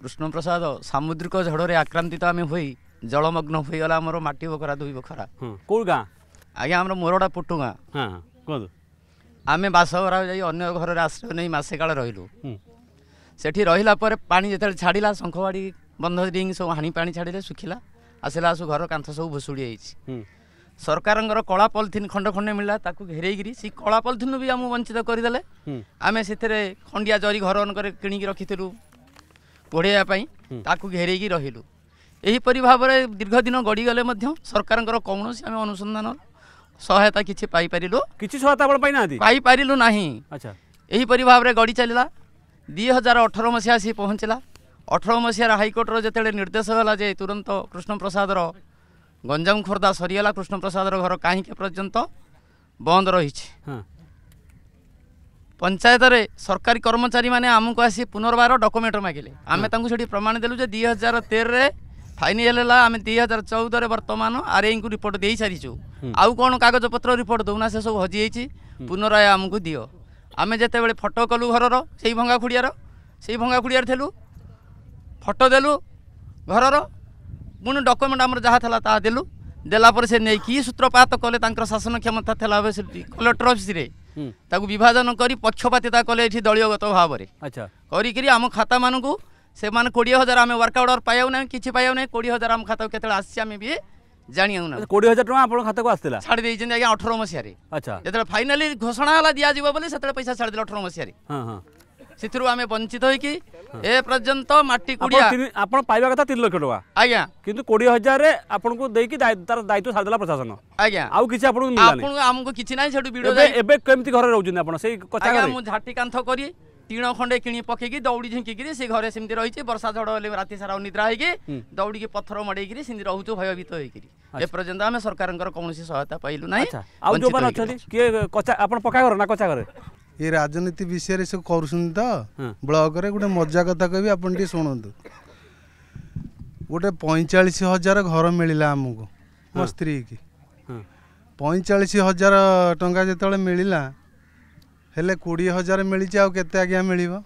କୃଷ୍ଣପ୍ରସାଦ ସାମୁଦ୍ରିକ ଝଡ଼ରେ ଆକ୍ରାନ୍ତିତ ଆମେ ହୋଇ ଜଳମଗ୍ନ ହୋଇଗଲା ଆମର ମାଟି ବଖରା ଦୁଇ ବଖରା କେଉଁ ଗାଁ ଆଜ୍ଞା ଆମର ମୋରଡ଼ା ପୁଟୁ ଗାଁ କୁହନ୍ତୁ ଆମେ ବାସଘର ଯାଇ ଅନ୍ୟ ଘରରେ ଆଶ୍ରୟ ନେଇ ମାସେ କାଳ ରହିଲୁ ସେଠି ରହିଲା ପରେ ପାଣି ଯେତେବେଳେ ଛାଡ଼ିଲା ଶଙ୍ଖବାଡ଼ି ବନ୍ଧ ଡିଙ୍ଗ ସବୁ ହାଣି ପାଣି ଛାଡ଼ିଲେ ଶୁଖିଲା ଆସିଲା ଆସୁ ଘର କାନ୍ଥ ସବୁ ଭୁଷୁଡ଼ି ଯାଇଛି ସରକାରଙ୍କର କଳା ପଲିଥିନ୍ ଖଣ୍ଡ ଖଣ୍ଡେ ମିଳିଲା ତାକୁ ଘେରେଇକିରି ସେ କଳା ପଲିଥିନ୍ ବି ଆମକୁ ବଞ୍ଚିତ କରିଦେଲେ ଆମେ ସେଥିରେ ଖଣ୍ଡିଆ ଜରି ଘରମାନଙ୍କରେ କିଣିକି ରଖିଥିଲୁ घडै घेरैक रु यही सरकार दीर्घदिन गडिगले कमसिमे अनुसन्धान सहायता भावना गढिचाल्ला दुई हजार अठर मसिहा सि पहचला अठर मसार हकर्ट्रे निर्देश तुरन्त कृष्ण प्रसाद र गञ्जाम खोर्दा सरि कृष्ण प्रसाद घर कहीँक पर्यन्त बंद रहिछ ପଞ୍ଚାୟତରେ ସରକାରୀ କର୍ମଚାରୀମାନେ ଆମକୁ ଆସି ପୁନର୍ବାର ଡକୁମେଣ୍ଟ ମାଗିଲେ ଆମେ ତାଙ୍କୁ ସେଠି ପ୍ରମାଣ ଦେଲୁ ଯେ ଦୁଇ ହଜାର ତେରରେ ଫାଇନ୍ ହେଲା ଆମେ ଦୁଇ ହଜାର ଚଉଦରେ ବର୍ତ୍ତମାନ ଆର୍ଆଇଙ୍କୁ ରିପୋର୍ଟ ଦେଇସାରିଛୁ ଆଉ କ'ଣ କାଗଜପତ୍ର ରିପୋର୍ଟ ଦେଉନା ସେସବୁ ହଜିଯାଇଛି ପୁନରାୟ ଆମକୁ ଦିଅ ଆମେ ଯେତେବେଳେ ଫଟୋ କଲୁ ଘରର ସେଇ ଭଙ୍ଗା ଖୁଡ଼ିଆର ସେଇ ଭଙ୍ଗା ଖୁଡ଼ିଆରେ ଥିଲୁ ଫଟୋ ଦେଲୁ ଘରର ପୁଣି ଡକୁମେଣ୍ଟ ଆମର ଯାହା ଥିଲା ତାହା ଦେଲୁ ଦେଲା ପରେ ସେ ନେଇକି ସୂତ୍ରପାତ କଲେ ତାଙ୍କର ଶାସନ କ୍ଷମତା ଥିଲା ବେଳେ ସେ କଲେକ୍ଟର ଅଫିସରେ ତାକୁ ବିଭାଜନ କରି ପକ୍ଷପାତିତା କଲେ ଏଠି ଦଳୀୟଗତ ଭାବରେ କରିକିରି ଆମ ଖାତାମାନଙ୍କୁ ସେମାନେ କୋଡ଼ିଏ ହଜାର ଆମେ ୱାର୍କ ଅର୍ଡ଼ର ପାଇବାକୁ ନାହିଁ କିଛି ପାଇବାକୁ ନାହିଁ କୋଡ଼ିଏ ହଜାର ଆମ ଖାତାକୁ କେତେବେଳେ ଆସିଛି ଆମେ ବି ଜାଣିବାକୁ ନାହିଁ କୋଡ଼ିଏ ହଜାର ଟଙ୍କା ଆପଣଙ୍କ ଖାତାକୁ ଆସିଥିଲା ଛାଡ଼ି ଦେଇଛନ୍ତି ଆଜ୍ଞା ଅଠର ମସିହାରେ ଯେତେବେଳେ ଫାଇନାଲି ଘୋଷଣା ହେଲା ଦିଆଯିବ ବୋଲି ସେତେବେଳେ ପଇସା ଛାଡ଼ିଦେଲେ ଅଠର ମସିହାରେ ସେଥିରୁ ଆମେ ବଞ୍ଚିତ ହୋଇକି ଏ ପର୍ଯ୍ୟନ୍ତ ମାଟି କୁଡ଼ିଆ ଆପଣ ପାଇବା କଥା ତିନି ଲକ୍ଷ ଟଙ୍କା ଆଜ୍ଞା କିନ୍ତୁ କୋଡ଼ିଏ ହଜାରରେ ଆପଣଙ୍କୁ ଦେଇକି ତାର ଦାୟିତ୍ୱ ସାରିଦେଲା ପ୍ରଶାସନ ଆଜ୍ଞା ଆଉ କିଛି ଆପଣଙ୍କୁ ଆପଣଙ୍କୁ ଆମକୁ କିଛି ନାହିଁ ସେଠୁ ଭିଡ଼ିଓ ଏବେ କେମିତି ଘରେ ରହୁଛନ୍ତି ଆପଣ ସେଇ କଥା ମୁଁ ଝାଟି କାନ୍ଥ କରି ଟିଣ ଖଣ୍ଡେ କିଣି ପକେଇକି ଦୌଡ଼ି ଝିଙ୍କିକିରି ସେ ଘରେ ସେମିତି ରହିଛି ବର୍ଷା ଝଡ଼ ହେଲେ ରାତି ସାରା ଅନିଦ୍ରା ହେଇକି ଦୌଡ଼ିକି ପଥର ମଡ଼େଇକିରି ସେମିତି ରହୁଛୁ ଭୟଭୀତ ହେଇକିରି ଏପର୍ଯ୍ୟନ୍ତ ଆମେ ସରକାରଙ୍କର କୌଣସି ସହାୟତା ପାଇଲୁ ନାହିଁ ଆଉ ଯୋଉମାନେ ଅଛନ୍ତି କିଏ କଚା ଆପଣ ପକ୍କା ଘର ନା କଚା ଘରେ ଏ ରାଜନୀତି ବିଷୟରେ ସବୁ କରୁଛନ୍ତି ତ ବ୍ଲକରେ ଗୋଟେ ମଜା କଥା କହିବି ଆପଣ ଟିକେ ଶୁଣନ୍ତୁ ଗୋଟେ ପଇଁଚାଳିଶ ହଜାର ଘର ମିଳିଲା ଆମକୁ ମୋ ସ୍ତ୍ରୀକି ପଇଁଚାଳିଶ ହଜାର ଟଙ୍କା ଯେତେବେଳେ ମିଳିଲା ହେଲେ କୋଡ଼ିଏ ହଜାର ମିଳିଛି ଆଉ କେତେ ଆଜ୍ଞା ମିଳିବ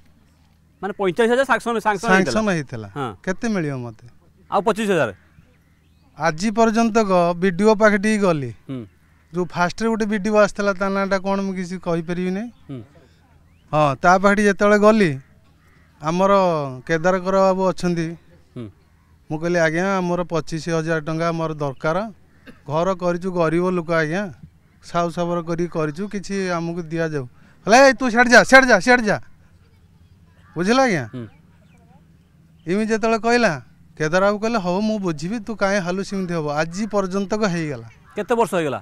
ମାନେ ପଇଁଚାଳିଶ ହଜାର ସାଂସନ ହେଇଥିଲା କେତେ ମିଳିବ ମୋତେ ଆଉ ପଚିଶ ହଜାର ଆଜି ପର୍ଯ୍ୟନ୍ତ ବିଡ଼ିଓ ପାଖେ ଟିକେ ଗଲି ଯେଉଁ ଫାଷ୍ଟରେ ଗୋଟେ ବି ଡ଼ି ଓ ଆସିଥିଲା ତା ନାଁଟା କ'ଣ ମୁଁ କିଛି କହିପାରିବି ନାହିଁ ହଁ ତା ପାଖଠି ଯେତେବେଳେ ଗଲି ଆମର କେଦାରକର ବାବୁ ଅଛନ୍ତି ମୁଁ କହିଲି ଆଜ୍ଞା ଆମର ପଚିଶ ହଜାର ଟଙ୍କା ଆମର ଦରକାର ଘର କରିଛୁ ଗରିବ ଲୋକ ଆଜ୍ଞା ସାହୁ ସାବର କରିକି କରିଛୁ କିଛି ଆମକୁ ଦିଆଯାଉ ହେଲେ ତୁ ସିଆଡ଼େ ଯା ସିଆଡ଼େ ଯା ସିଆଡ଼େ ଯା ବୁଝିଲା ଆଜ୍ଞା ଏମିତି ଯେତେବେଳେ କହିଲା କେଦାରବାବୁ କହିଲେ ହଉ ମୁଁ ବୁଝିବି ତୁ କାହିଁ ହାଲୁ ସେମିତି ହେବ ଆଜି ପର୍ଯ୍ୟନ୍ତକ ହେଇଗଲା କେତେ ବର୍ଷ ହେଇଗଲା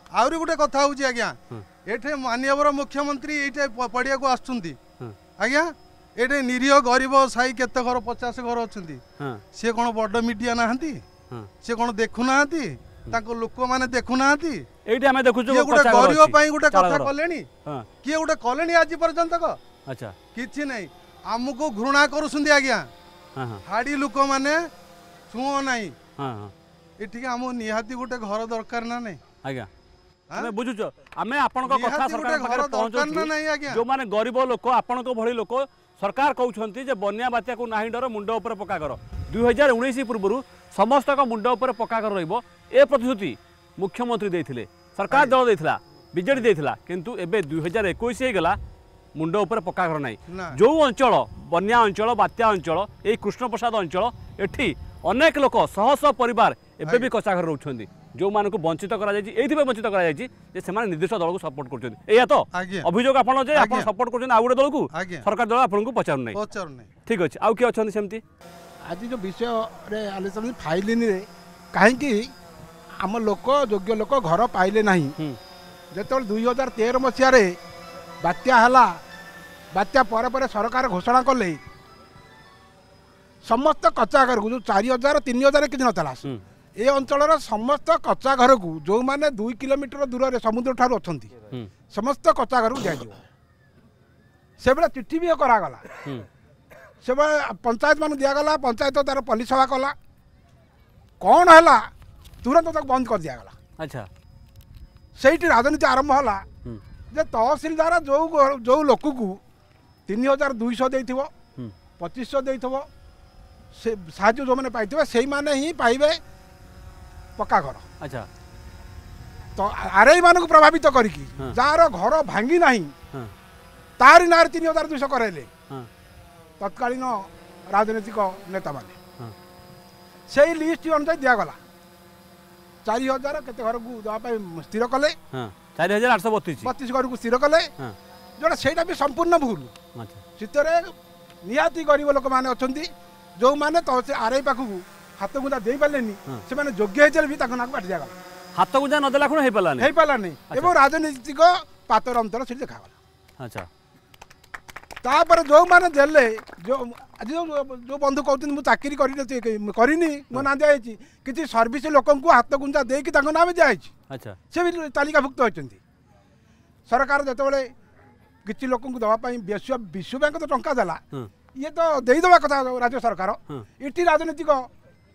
ଆହୁରି ଗୋଟେ କଥା ହେଉଛି ଆଜ୍ଞା ଏଠି ମାନ୍ୟବର ମୁଖ୍ୟମନ୍ତ୍ରୀ ଏଇଟା ପଡ଼ିଆକୁ ଆସୁଛନ୍ତି ଆଜ୍ଞା ଏଠି ନିରୀହ ଗରିବ ସାହି କେତେ ଘର ପଚାଶ ଘର ଅଛନ୍ତି ସିଏ କ'ଣ ବଡ଼ ମିଡ଼ିଆ ନାହାନ୍ତି ସିଏ କ'ଣ ଦେଖୁନାହାନ୍ତି ତାଙ୍କ ଲୋକମାନେ ଦେଖୁନାହାନ୍ତି ଏଇଠି ଆମେ ଦେଖୁଛୁ ଗୋଟେ ଗରିବ ପାଇଁ ଗୋଟେ କଥା କଲେଣି କିଏ ଗୋଟେ କଲେଣି ଆଜି ପର୍ଯ୍ୟନ୍ତ କିଛି ନାହିଁ ଆମକୁ ଘୃଣା କରୁଛନ୍ତି ଆଜ୍ଞା ହାଡ଼ି ଲୋକମାନେ ଛୁଅଁ ନାହିଁ ଏଠିକି ଆମକୁ ନିହାତି ଗୋଟେ ଘର ଦରକାର ନା ନାହିଁ ଆଜ୍ଞା ଆମେ ବୁଝୁଛ ଆମେ ଆପଣଙ୍କ କଥା ସରକାର ଯେଉଁମାନେ ଗରିବ ଲୋକ ଆପଣଙ୍କ ଭଳି ଲୋକ ସରକାର କହୁଛନ୍ତି ଯେ ବନ୍ୟା ବାତ୍ୟାକୁ ନାହିଁ ଡର ମୁଣ୍ଡ ଉପରେ ପକ୍କା ଘର ଦୁଇ ହଜାର ଉଣେଇଶ ପୂର୍ବରୁ ସମସ୍ତଙ୍କ ମୁଣ୍ଡ ଉପରେ ପକ୍କା ଘର ରହିବ ଏ ପ୍ରତିଶ୍ରୁତି ମୁଖ୍ୟମନ୍ତ୍ରୀ ଦେଇଥିଲେ ସରକାର ଦଳ ଦେଇଥିଲା ବିଜେଡ଼ି ଦେଇଥିଲା କିନ୍ତୁ ଏବେ ଦୁଇ ହଜାର ଏକୋଇଶ ହେଇଗଲା ମୁଣ୍ଡ ଉପରେ ପକ୍କା ଘର ନାହିଁ ଯେଉଁ ଅଞ୍ଚଳ ବନ୍ୟା ଅଞ୍ଚଳ ବାତ୍ୟା ଅଞ୍ଚଳ ଏଇ କୃଷ୍ଣପ୍ରସାଦ ଅଞ୍ଚଳ ଏଠି ଅନେକ ଲୋକ ଶହ ଶହ ପରିବାର ଏବେ ବି କଚା ଘରେ ରହୁଛନ୍ତି ଯେଉଁମାନଙ୍କୁ ବଞ୍ଚିତ କରାଯାଇଛି ଏଇଥିପାଇଁ ବଞ୍ଚିତ କରାଯାଇଛି ଯେ ସେମାନେ ନିର୍ଦ୍ଦିଷ୍ଟ ଦଳକୁ ସପୋର୍ଟ କରୁଛନ୍ତି ଏହା ତ ଅଭିଯୋଗ ଆପଣ ଯେ ଆପଣ ସପୋର୍ଟ କରୁଛନ୍ତି ଆଉ ଗୋଟେ ଦଳକୁ ସରକାର ଦଳ ଆପଣଙ୍କୁ ପଚାରୁ ନାହିଁ ଠିକ୍ ଅଛି ଆଉ କିଏ ଅଛନ୍ତି ସେମିତି ଆଜି ଯେଉଁ ବିଷୟରେ ଆଲୋଚନା ଫାଇଲିନିରେ କାହିଁକି ଆମ ଲୋକ ଯୋଗ୍ୟ ଲୋକ ଘର ପାଇଲେ ନାହିଁ ଯେତେବେଳେ ଦୁଇ ହଜାର ତେର ମସିହାରେ ବାତ୍ୟା ହେଲା ବାତ୍ୟା ପରେ ପରେ ସରକାର ଘୋଷଣା କଲେ ସମସ୍ତ କଚା ଘରକୁ ଯେଉଁ ଚାରି ହଜାର ତିନି ହଜାର କିଛି ନଥିଲା ଏ ଅଞ୍ଚଳର ସମସ୍ତ କଚା ଘରକୁ ଯେଉଁମାନେ ଦୁଇ କିଲୋମିଟର ଦୂରରେ ସମୁଦ୍ର ଠାରୁ ଅଛନ୍ତି ସମସ୍ତ କଚା ଘରକୁ ଦିଆଯିବ ସେଭଳି ଚିଠି ବି କରାଗଲା ସେଭଳି ପଞ୍ଚାୟତ ମାନଙ୍କୁ ଦିଆଗଲା ପଞ୍ଚାୟତ ତାର ପଲ୍ଲୀ ସଭା କଲା କ'ଣ ହେଲା ତୁରନ୍ତ ତାକୁ ବନ୍ଦ କରିଦିଆଗଲା ଆଚ୍ଛା ସେଇଠି ରାଜନୀତି ଆରମ୍ଭ ହେଲା ଯେ ତହସିଲଦାର ଯେଉଁ ଯେଉଁ ଲୋକକୁ ତିନି ହଜାର ଦୁଇଶହ ଦେଇଥିବ ପଚିଶଶହ ଦେଇଥିବ ସେ ସାହାଯ୍ୟ ଯେଉଁମାନେ ପାଇଥିବେ ସେଇମାନେ ହିଁ ପାଇବେ पक्का घर अच्छा त आरआई मानको प्रभावित गरिकि जहाँ घर भांगी नै तार नाँ तिन हजार दुई सय गराइले तत्कालीन राजनैतिक नेता मैले सही लिस्ट अनुसार दिगला चारि हजार केते घरको दबाई स्थिर कले चारि हजार आठ सय बत्तिस बत्तिस घरको स्थिर कले जोडा सेटा पनि सम्पूर्ण भूल सितरे निहाती गरिब लोक मैले अन्ति जो मैले त आरआई पाखु হাত গুঁজা দিয়ে পারলেনি সে যোগ্য হয়েছিল বি তাকে নাকু কাটি দিয়েগলা হাত গুঁজা নদেলা কোনো হয়ে পারলানি হয়ে পারলানি এবং রাজনৈতিক পাতর অন্তর সেটি দেখাগলা আচ্ছা তাপরে যে দেলে আজি যে বন্ধু কৌন চাকরি করিনি মো না দিয়েছি কিছু সর্ভিস লোক হাত গুঞ্জা দিয়ে তাঁর নাম দিয়েছি সে তালিকাভুক্ত হয়েছেন সরকার যেতবে কিছু লোক দেওয়া বিশ্ব ব্যাঙ্ক তো টঙ্কা দেলা ইয়ে তো দিয়ে দেওয়া কথা রাজ্য সরকার এটি রাজনৈতিক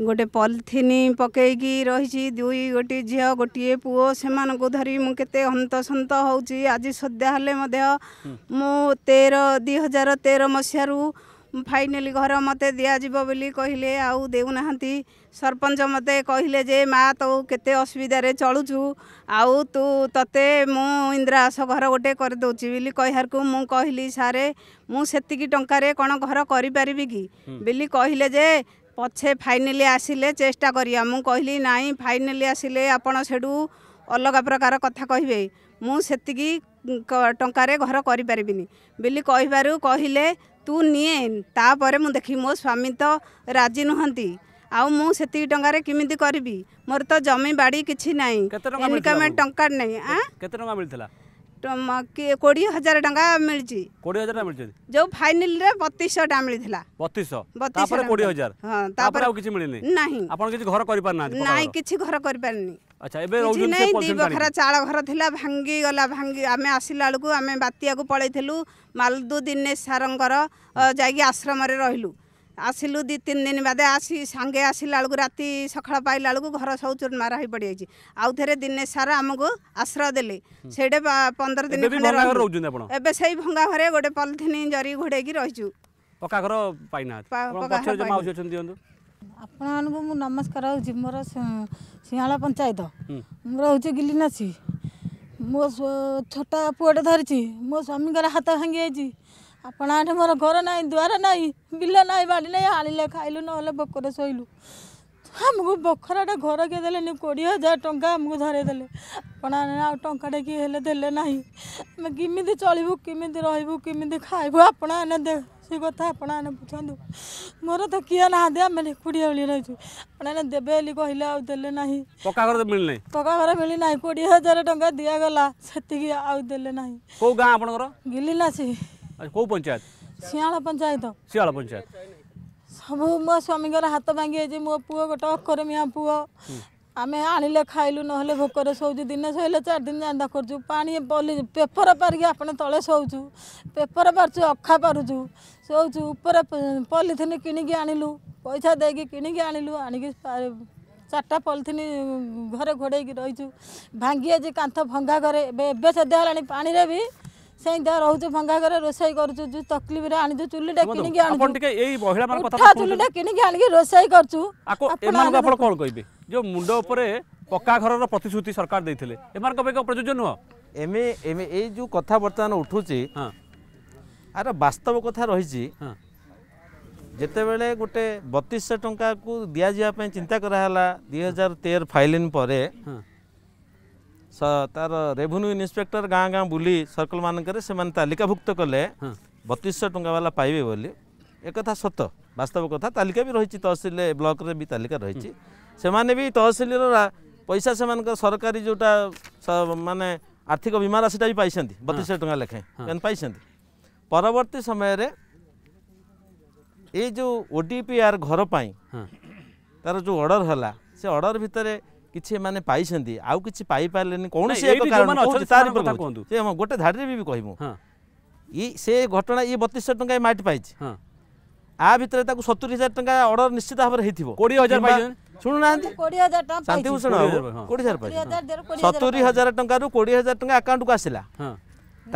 ଗୋଟେ ପଲିଥିନ୍ ପକେଇକି ରହିଛି ଦୁଇ ଗୋଟିଏ ଝିଅ ଗୋଟିଏ ପୁଅ ସେମାନଙ୍କୁ ଧରି ମୁଁ କେତେ ହନ୍ତସନ୍ତ ହେଉଛି ଆଜି ସଦ୍ୟା ହେଲେ ମଧ୍ୟ ମୁଁ ତେର ଦୁଇ ହଜାର ତେର ମସିହାରୁ ଫାଇନାଲି ଘର ମୋତେ ଦିଆଯିବ ବୋଲି କହିଲେ ଆଉ ଦେଉନାହାନ୍ତି ସରପଞ୍ଚ ମୋତେ କହିଲେ ଯେ ମା ତୁ କେତେ ଅସୁବିଧାରେ ଚଳୁଛୁ ଆଉ ତୁ ତୋତେ ମୁଁ ଇନ୍ଦିରା ଆସ ଘର ଗୋଟେ କରିଦେଉଛି ବୋଲି କହିବାରକୁ ମୁଁ କହିଲି ସାରେ ମୁଁ ସେତିକି ଟଙ୍କାରେ କ'ଣ ଘର କରିପାରିବି କି ବୋଲି କହିଲେ ଯେ পছে ফাইনাল আসলে চেষ্টা করিয়া মু কহিলি না ফাইনাল আসলে আপনার সেটু অলগা প্রকার কথা কহবে মু সেতিকি টঙ্কারে ঘর করে করিপারিবিনি বলে কহবার কহিলে তু নিয়ে তাপরে মু দেখি মো স্বামী তো রাজি নুহতি আউ মু সেতিকি টঙ্কারে কিমিতি করিবি মোর তো জমি বাড়ি কিছু নাই ইনকম টঙ্কা নাই আ কেতে তোমাকে কোড়ি হাজার ডাঙা মিলজি কোড়ি হাজার ডাঙা মিলজি যো ফাইনালি রে 3200 ডা মিলি থিলা 3200 3200 আর কোড়ি হাজার হ্যাঁ তা পর কিছি মিলি নাই নাই আপন কিছি ঘর করি পার না নাই কিছি ঘর করি পারনি আচ্ছা এবে ওজনতে পজেন্ট নাই দিবা খরা চাড়া ঘর থিলা ভাঙ্গি গলা ভাঙ্গি আমি আসিলালকু আমি বাতিয়া কো পળે থিলু মাল দু দিনে সারং কর জাগি আশ্রমারে রইলু আসিলু দুই তিন দিন বাদে আসি সাঙ্গে আসিলা বেড়ে রাতে সকাল পাইলা বেড়ে ঘর সব চুরমারা হয়ে পড়ে যাই আউথে দিনে সারা আমাকে আশ্রয় দেলে সেইটা পনেরো দিন এবে সেই ভঙ্গা ঘরে গোটে পলিথিন জরি ঘোড়াইকি রইছু পকা ঘর পাই না ଆପଣମାନଙ୍କୁ ମୁଁ ନମସ୍କାର ହେଉଛି ମୋର ଶିଆଳ ପଞ୍ଚାୟତ ମୁଁ ରହୁଛି ଗିଲିନାସି ମୋ ଛୋଟ ପୁଅଟେ ଧରିଛି ମୋ ସ୍ୱାମୀଙ୍କର ହାତ ଭାଙ୍ଗି ଯାଇଛି ଆପଣା ଏଠି ମୋର ଘର ନାହିଁ ଦ୍ୱାର ନାହିଁ ବିଲ ନାହିଁ ବାଡ଼ି ନାହିଁ ଆଣିଲେ ଖାଇଲୁ ନହେଲେ ବକରେ ଶୋଇଲୁ ଆମକୁ ବଖରାଟା ଘର କିଏ ଦେଲେନି କୋଡ଼ିଏ ହଜାର ଟଙ୍କା ଆମକୁ ଧରେଇ ଦେଲେ ଆପଣ ଆଉ ଟଙ୍କାଟେ କିଏ ହେଲେ ଦେଲେ ନାହିଁ ଆମେ କେମିତି ଚଳିବୁ କେମିତି ରହିବୁ କେମିତି ଖାଇବୁ ଆପଣ ଏନେ ସେ କଥା ଆପଣ ଏନେ ବୁଝନ୍ତୁ ମୋର ତ କିଏ ନାହାନ୍ତି ଆମେ ଏକୁଟିଆ ଭଳି ରହିଛୁ ଆପଣ ଏନେ ଦେବେ ବୋଲି କହିଲେ ଆଉ ଦେଲେ ନାହିଁ ପକ୍କା ଘର ମିଳିନାହିଁ ପକ୍କା ଘର ମିଳିନାହିଁ କୋଡ଼ିଏ ହଜାର ଟଙ୍କା ଦିଆଗଲା ସେତିକି ଆଉ ଦେଲେ ନାହିଁ କୋଉ ଗାଁ ଆପଣଙ୍କର ଗିଲିଲା ସେ पञ्चायत सियाल सियाला सबै मो स्वामी हात भागि मो पु गए अनि पु आमे आणले खाइ नहे भोक सोउछु दिन सोले चार दिन ज्यादा पानी पाए पेपर पारिक आपे तोउछु पेपर पारछु अखा पारु सोउछु पॉलिथिन किनि कििकि आण पैसा दिकि किनकि आण आणिक चारिटा पलिथिन घर घोडै रहिछु भाँगि कान्थ भङा गरे भी ସେଇଟା ରହୁଛୁ ଭଙ୍ଗା ଘରେ ରୋଷେଇ କରୁଛୁ ଯୋଉ ତକଲିଫରେ ଆଣିଛୁ ଚୁଲିଟା କିଣିକି ଆଣୁଛୁ ଟିକେ ଏଇ ମହିଳାମାନଙ୍କ କଥା ଚୁଲିଟା କିଣିକି ଆଣିକି ରୋଷେଇ କରୁଛୁ ଏମାନଙ୍କୁ ଆପଣ କ'ଣ କହିବେ ଯୋଉ ମୁଣ୍ଡ ଉପରେ ପକ୍କା ଘରର ପ୍ରତିଶ୍ରୁତି ସରକାର ଦେଇଥିଲେ ଏମାନଙ୍କ ପାଇଁ ପ୍ରଯୋଜ୍ୟ ନୁହଁ ଏମେ ଏମେ ଏଇ ଯେଉଁ କଥା ବର୍ତ୍ତମାନ ଉଠୁଛି ଆର ବାସ୍ତବ କଥା ରହିଛି ଯେତେବେଳେ ଗୋଟେ ବତିଶଶହ ଟଙ୍କାକୁ ଦିଆଯିବା ପାଇଁ ଚିନ୍ତା କରାହେଲା ଦୁଇ ହଜାର ତେର ଫାଇଲିନ୍ ପରେ ତାର ରେଭେନ୍ୟୁ ଇନ୍ସପେକ୍ଟର ଗାଁ ଗାଁ ବୁଲି ସର୍କଲ ମାନଙ୍କରେ ସେମାନେ ତାଲିକାଭୁକ୍ତ କଲେ ବତିଶଶହ ଟଙ୍କା ବାଲା ପାଇବେ ବୋଲି ଏକଥା ସତ ବାସ୍ତବ କଥା ତାଲିକା ବି ରହିଛି ତହସିଲ ବ୍ଲକରେ ବି ତାଲିକା ରହିଛି ସେମାନେ ବି ତହସିଲର ପଇସା ସେମାନଙ୍କ ସରକାରୀ ଯେଉଁଟା ମାନେ ଆର୍ଥିକ ବୀମାର ସେଟା ବି ପାଇଛନ୍ତି ବତିଶଶହ ଟଙ୍କା ଲେଖାଏଁ ସେମାନେ ପାଇଛନ୍ତି ପରବର୍ତ୍ତୀ ସମୟରେ ଏଇ ଯେଉଁ ଓ ଡି ପି ଆର୍ ଘର ପାଇଁ ତାର ଯେଉଁ ଅର୍ଡ଼ର ହେଲା ସେ ଅର୍ଡ଼ର ଭିତରେ କିଛି ଏମାନେ ପାଇଛନ୍ତି ଆଉ କିଛି ପାଇପାରିଲେନି କୌଣସି ଏକ କାରଣ ତାରି ଉପରେ କୁହନ୍ତୁ ସେ ଗୋଟେ ଧାଡ଼ିରେ ବି କହିବୁ ଇ ସେ ଘଟଣା ଇଏ ବତିଶଶହ ଟଙ୍କା ମାଟି ପାଇଛି ଆ ଭିତରେ ତାକୁ ସତୁରି ହଜାର ଟଙ୍କା ଅର୍ଡର ନିଶ୍ଚିତ ଭାବରେ ହେଇଥିବ କୋଡ଼ିଏ ହଜାର ଶୁଣୁନାହାନ୍ତି ଶାନ୍ତିଭୂଷଣ କୋଡ଼ିଏ ହଜାର ପାଇଛି ସତୁରି ହଜାର ଟଙ୍କାରୁ କୋଡ଼ିଏ ହଜାର ଟଙ୍କା ଆକାଉଣ୍ଟକୁ ଆସିଲା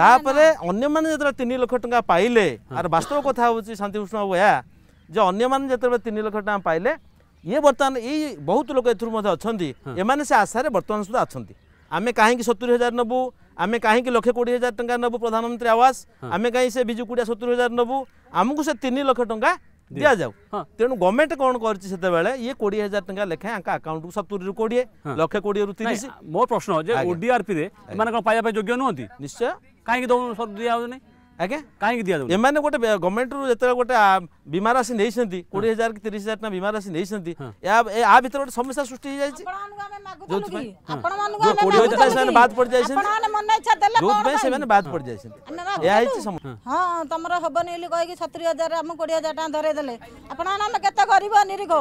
ତାପରେ ଅନ୍ୟମାନେ ଯେତେବେଳେ ତିନି ଲକ୍ଷ ଟଙ୍କା ପାଇଲେ ଆର ବାସ୍ତବ କଥା ହେଉଛି ଶାନ୍ତିଭୂଷଣ ବାବୁ ଏହା ଯେ ଅନ୍ୟମାନେ ଯେତେବେଳେ ତିନି ଲକ୍ଷ ଟଙ୍କା ପାଇଲେ ଇଏ ବର୍ତ୍ତମାନ ଏଇ ବହୁତ ଲୋକ ଏଥିରୁ ମଧ୍ୟ ଅଛନ୍ତି ଏମାନେ ସେ ଆଶାରେ ବର୍ତ୍ତମାନ ସୁଦ୍ଧା ଅଛନ୍ତି ଆମେ କାହିଁକି ସତୁରି ହଜାର ନେବୁ ଆମେ କାହିଁକି ଲକ୍ଷେ କୋଡ଼ିଏ ହଜାର ଟଙ୍କା ନେବୁ ପ୍ରଧାନମନ୍ତ୍ରୀ ଆବାସ ଆମେ କାହିଁକି ସେ ବିଜୁ କୋଡ଼ିଆ ସତୁରି ହଜାର ନେବୁ ଆମକୁ ସେ ତିନି ଲକ୍ଷ ଟଙ୍କା ଦିଆଯାଉ ତେଣୁ ଗଭର୍ଣ୍ଣମେଣ୍ଟ କ'ଣ କରିଛି ସେତେବେଳେ ଇଏ କୋଡ଼ିଏ ହଜାର ଟଙ୍କା ଲେଖାଏଁ ଆଙ୍କ ଆକାଉଣ୍ଟକୁ ସତୁରିରୁ କୋଡ଼ିଏ ଲକ୍ଷେ କୋଡ଼ିଏରୁ ତିରିଶ ମୋ ପ୍ରଶ୍ନ ଯେ ଓଡିଆର୍ପିରେ ଏମାନେ କ'ଣ ପାଇବା ପାଇଁ ଯୋଗ୍ୟ ନୁହନ୍ତି ନିଶ୍ଚୟ କାହିଁକି ଦିଆହେଉନି ଆଜ୍ଞା କାହିଁକି ଦିଆଯାଉ ଏମାନେ ଗୋଟେ ଗଭର୍ଣ୍ଣମେଣ୍ଟରୁ ଯେତେବେଳେ ଗୋଟେ ବୀମା ରାଶି ନେଇଛନ୍ତି କୋଡ଼ିଏ ହଜାର କି ତିରିଶ ହଜାର ଟଙ୍କା ବୀମା ରାଶି ନେଇଛନ୍ତି ଏହା ଭିତରେ ଗୋଟେ ସମସ୍ୟା ସୃଷ୍ଟି ହେଇଯାଇଛି ଯୋଉଥିପାଇଁ କୋଡ଼ିଏ ହଜାର ଟଙ୍କା ସେମାନେ ବାଦ ପଡ଼ିଯାଇଛନ୍ତି ଯୋଉଥିପାଇଁ ସେମାନେ ବାଦ ପଡ଼ିଯାଇଛନ୍ତି ଏହା ହେଇଛି ହଁ ତମର ହବନି ବୋଲି କହିକି ସତୁରି ହଜାର ଆମକୁ କୋଡ଼ିଏ ହଜାର ଟଙ୍କା ଧରେଇ ଦେଲେ ଆପଣମାନେ ଆମେ କେତେ ଗରିବ ନିରୀହ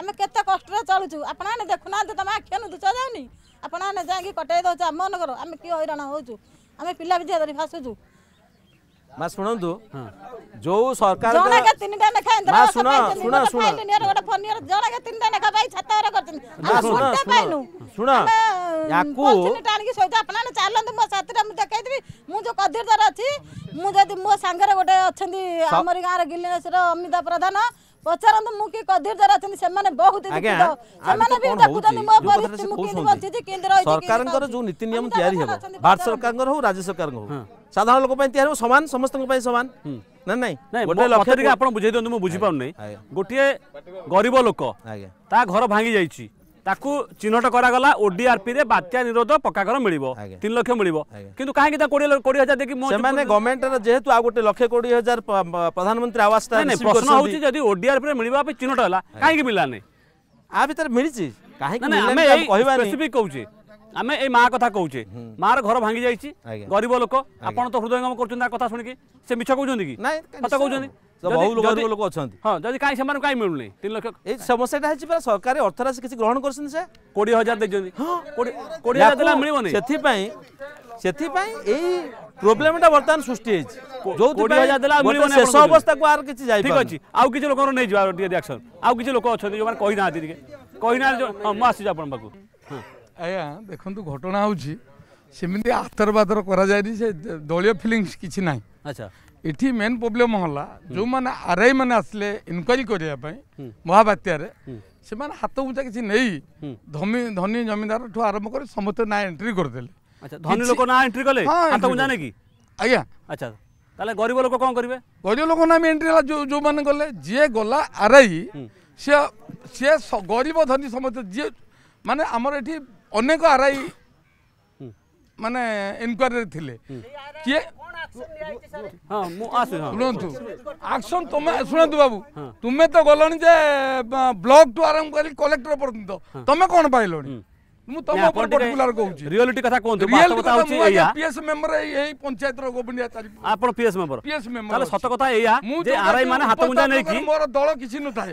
ଆମେ କେତେ କଷ୍ଟରେ ଚଳୁଛୁ ଆପଣମାନେ ଦେଖୁନାହାନ୍ତି ତମେ ଆଖିଆ ଦୁଚ ଯାଉନି ଆପଣ ଆପଣମାନେ ଯାଇକି କଟେଇ ଦେଉଛୁ ଆମ ମାନଙ୍କର ଆମେ କି ହଇରାଣ ହେଉଛୁ ଆମେ ପିଲା ବିଦ୍ୟା ଧରି ଭାସୁଛୁ ମା ଶୁଣନ୍ତୁ ଯୋଉ ସରକାର ମା ଶୁଣ ଶୁଣ ଶୁଣ ଶୁଣ ୟାକୁ ଚାଲନ୍ତୁ ମୋ ସାଥିରେ ମୁଁ ଦେଖେଇଦେବି ମୁଁ ଯୋଉ କଦିରଦାର ଅଛି ମୁଁ ଯଦି ମୋ ସାଙ୍ଗରେ ଗୋଟେ ଅଛନ୍ତି ଆମରି ଗାଁର ଗିଲିନେଶ୍ୱର ଅମିତା ପ୍ରଧାନ ପଚାରନ୍ତୁ ମୁଁ କି କଦିରଦାର ଅଛନ୍ତି ସେମାନେ ବହୁତ ସେମାନେ ବି ଦେଖୁଛନ୍ତି ମୋ ପରିସ୍ଥିତି ମୁଁ କେମିତି ବଞ୍ଚିଛି କେମିତି ରହିଛି ସରକାରଙ୍କର ଯୋଉ ନୀତି ନିୟମ ତିଆରି ହେବ ଭାରତ ସରକାରଙ୍କର ହଉ ରାଜ୍ୟ ସରକାରଙ୍କର ହଉ সাধারণ লোক তিহার সমান সমস্ত সমান না নাই গোটে লক্ষ টিকে আপনার বুঝাই দিও মু বুঝি পাউনি গোটিয়ে গরিব লোক তা ঘর ভাঙ্গি যাইছি তাকু চিহ্নট করাগলা ওডিআরপি রে বাত্যা নিরোধ পকা ঘর মিলিব 3 লক্ষ মিলিব কিন্তু কাহিকি তা 20 20 হাজার দেখি সেমানে গভর্নমেন্ট রে যেহেতু আ গোটে লক্ষ 20 হাজার প্রধানমন্ত্রী আবাস তা নাই প্রশ্ন হউচি যদি ওডিআরপি রে মিলিবা পে চিহ্নট হলা কাহিকি মিলানে আ ভিতর মিলিছি কাহিকি মিলানে আমি কহিবা স্পেসিফিক আমি এই মা কথা কৌছে মার ঘর ভাঙ্গি যাই গরিব লোক আপনার তো হৃদয়ঙ্গম করছেন তার কথা শুনিকি সে মিছ কৌছেন কি সত কৌছেন লোক অনেক হ্যাঁ যদি কাই সে কাই মিলুনি তিন লক্ষ এই সমস্যাটা হচ্ছে পুরা সরকারি অর্থরাশি কিছু গ্রহণ করছেন সে কোড়িয়ে হাজার দিয়েছেন কোড়িয়ে হাজার দেলা মিলবনি সেপাই সেপাই এই প্রোবলেমটা বর্তমান সৃষ্টি হয়েছে কোড়িয়ে হাজার দেলা মিলবনি শেষ অবস্থাকে আর কিছু যাই ঠিক আছে আউ কিছু লোকর নেই যাওয়া টিকে দেখছেন আউ কিছু লোক অনেক যে কই না টিকে কই না হ্যাঁ মু আসছি আপনার পাখু হ্যাঁ ଆଜ୍ଞା ଦେଖନ୍ତୁ ଘଟଣା ହେଉଛି ସେମିତି ଆତରବାଦର କରାଯାଏନି ସେ ଦଳୀୟ ଫିଲିଙ୍ଗସ୍ କିଛି ନାହିଁ ଆଚ୍ଛା ଏଠି ମେନ୍ ପ୍ରୋବ୍ଲେମ୍ ହେଲା ଯେଉଁମାନେ ଆର୍ଆଇ ମାନେ ଆସିଲେ ଇନକ୍ୱାରି କରିବା ପାଇଁ ମହାବାତ୍ୟାରେ ସେମାନେ ହାତ ଉଞ୍ଚା କିଛି ନେଇ ଧନୀ ଧନୀ ଜମିଦାରଠୁ ଆରମ୍ଭ କରି ସମସ୍ତେ ନାଁ ଏଣ୍ଟ୍ରି କରିଦେଲେ ଧନୀ ଲୋକ ନାଁ ଏଣ୍ଟ୍ରି କଲେ ହାତ ଉଞ୍ଚା ନେଇକି ଆଜ୍ଞା ଆଚ୍ଛା ତାହେଲେ ଗରିବ ଲୋକ କ'ଣ କରିବେ ଗରିବ ଲୋକ ନାମ ଏଣ୍ଟ୍ରି ହେଲା ଯେଉଁ ଯେଉଁମାନେ ଗଲେ ଯିଏ ଗଲା ଆର୍ଆଇ ସିଏ ସିଏ ଗରିବ ଧନୀ ସମସ୍ତେ ଯିଏ ମାନେ ଆମର ଏଠି ଅନେକ ଆର୍ ଆଇ ମାନେ ଇନକ୍ୱାରୀରେ ଥିଲେ କିଏ ଶୁଣନ୍ତୁ ଆକ୍ସନ ତମେ ଶୁଣନ୍ତୁ ବାବୁ ତୁମେ ତ ଗଲଣି ଯେ ବ୍ଲକ ଠୁ ଆରମ୍ଭ କରି କଲେକ୍ଟର ପର୍ଯ୍ୟନ୍ତ ତମେ କ'ଣ ପାଇଲଣି ମୁଁ ତମ ଉପରେ ପର୍ଟିକୁଲାର କହୁଛି ରିଅଲିଟି କଥା କୁହନ୍ତୁ ବାସ୍ତବତା ହଉଛି ଏଇଆ ପିଏସ୍ ମେମ୍ବର ଏଇ ପଞ୍ଚାୟତର ଗୋବିନ୍ଦିଆ ଚାରି ଆପଣ ପିଏସ୍ ମେମ୍ବର ପିଏସ୍ ମେମ୍ବର ତାହେଲେ ସତ କଥା ଏଇଆ ଯେ ଆରଆଇ ମାନେ ହାତ ମୁଣ୍ଡା ନେଇକି ମୋର ଦଳ କିଛି ନଥାଏ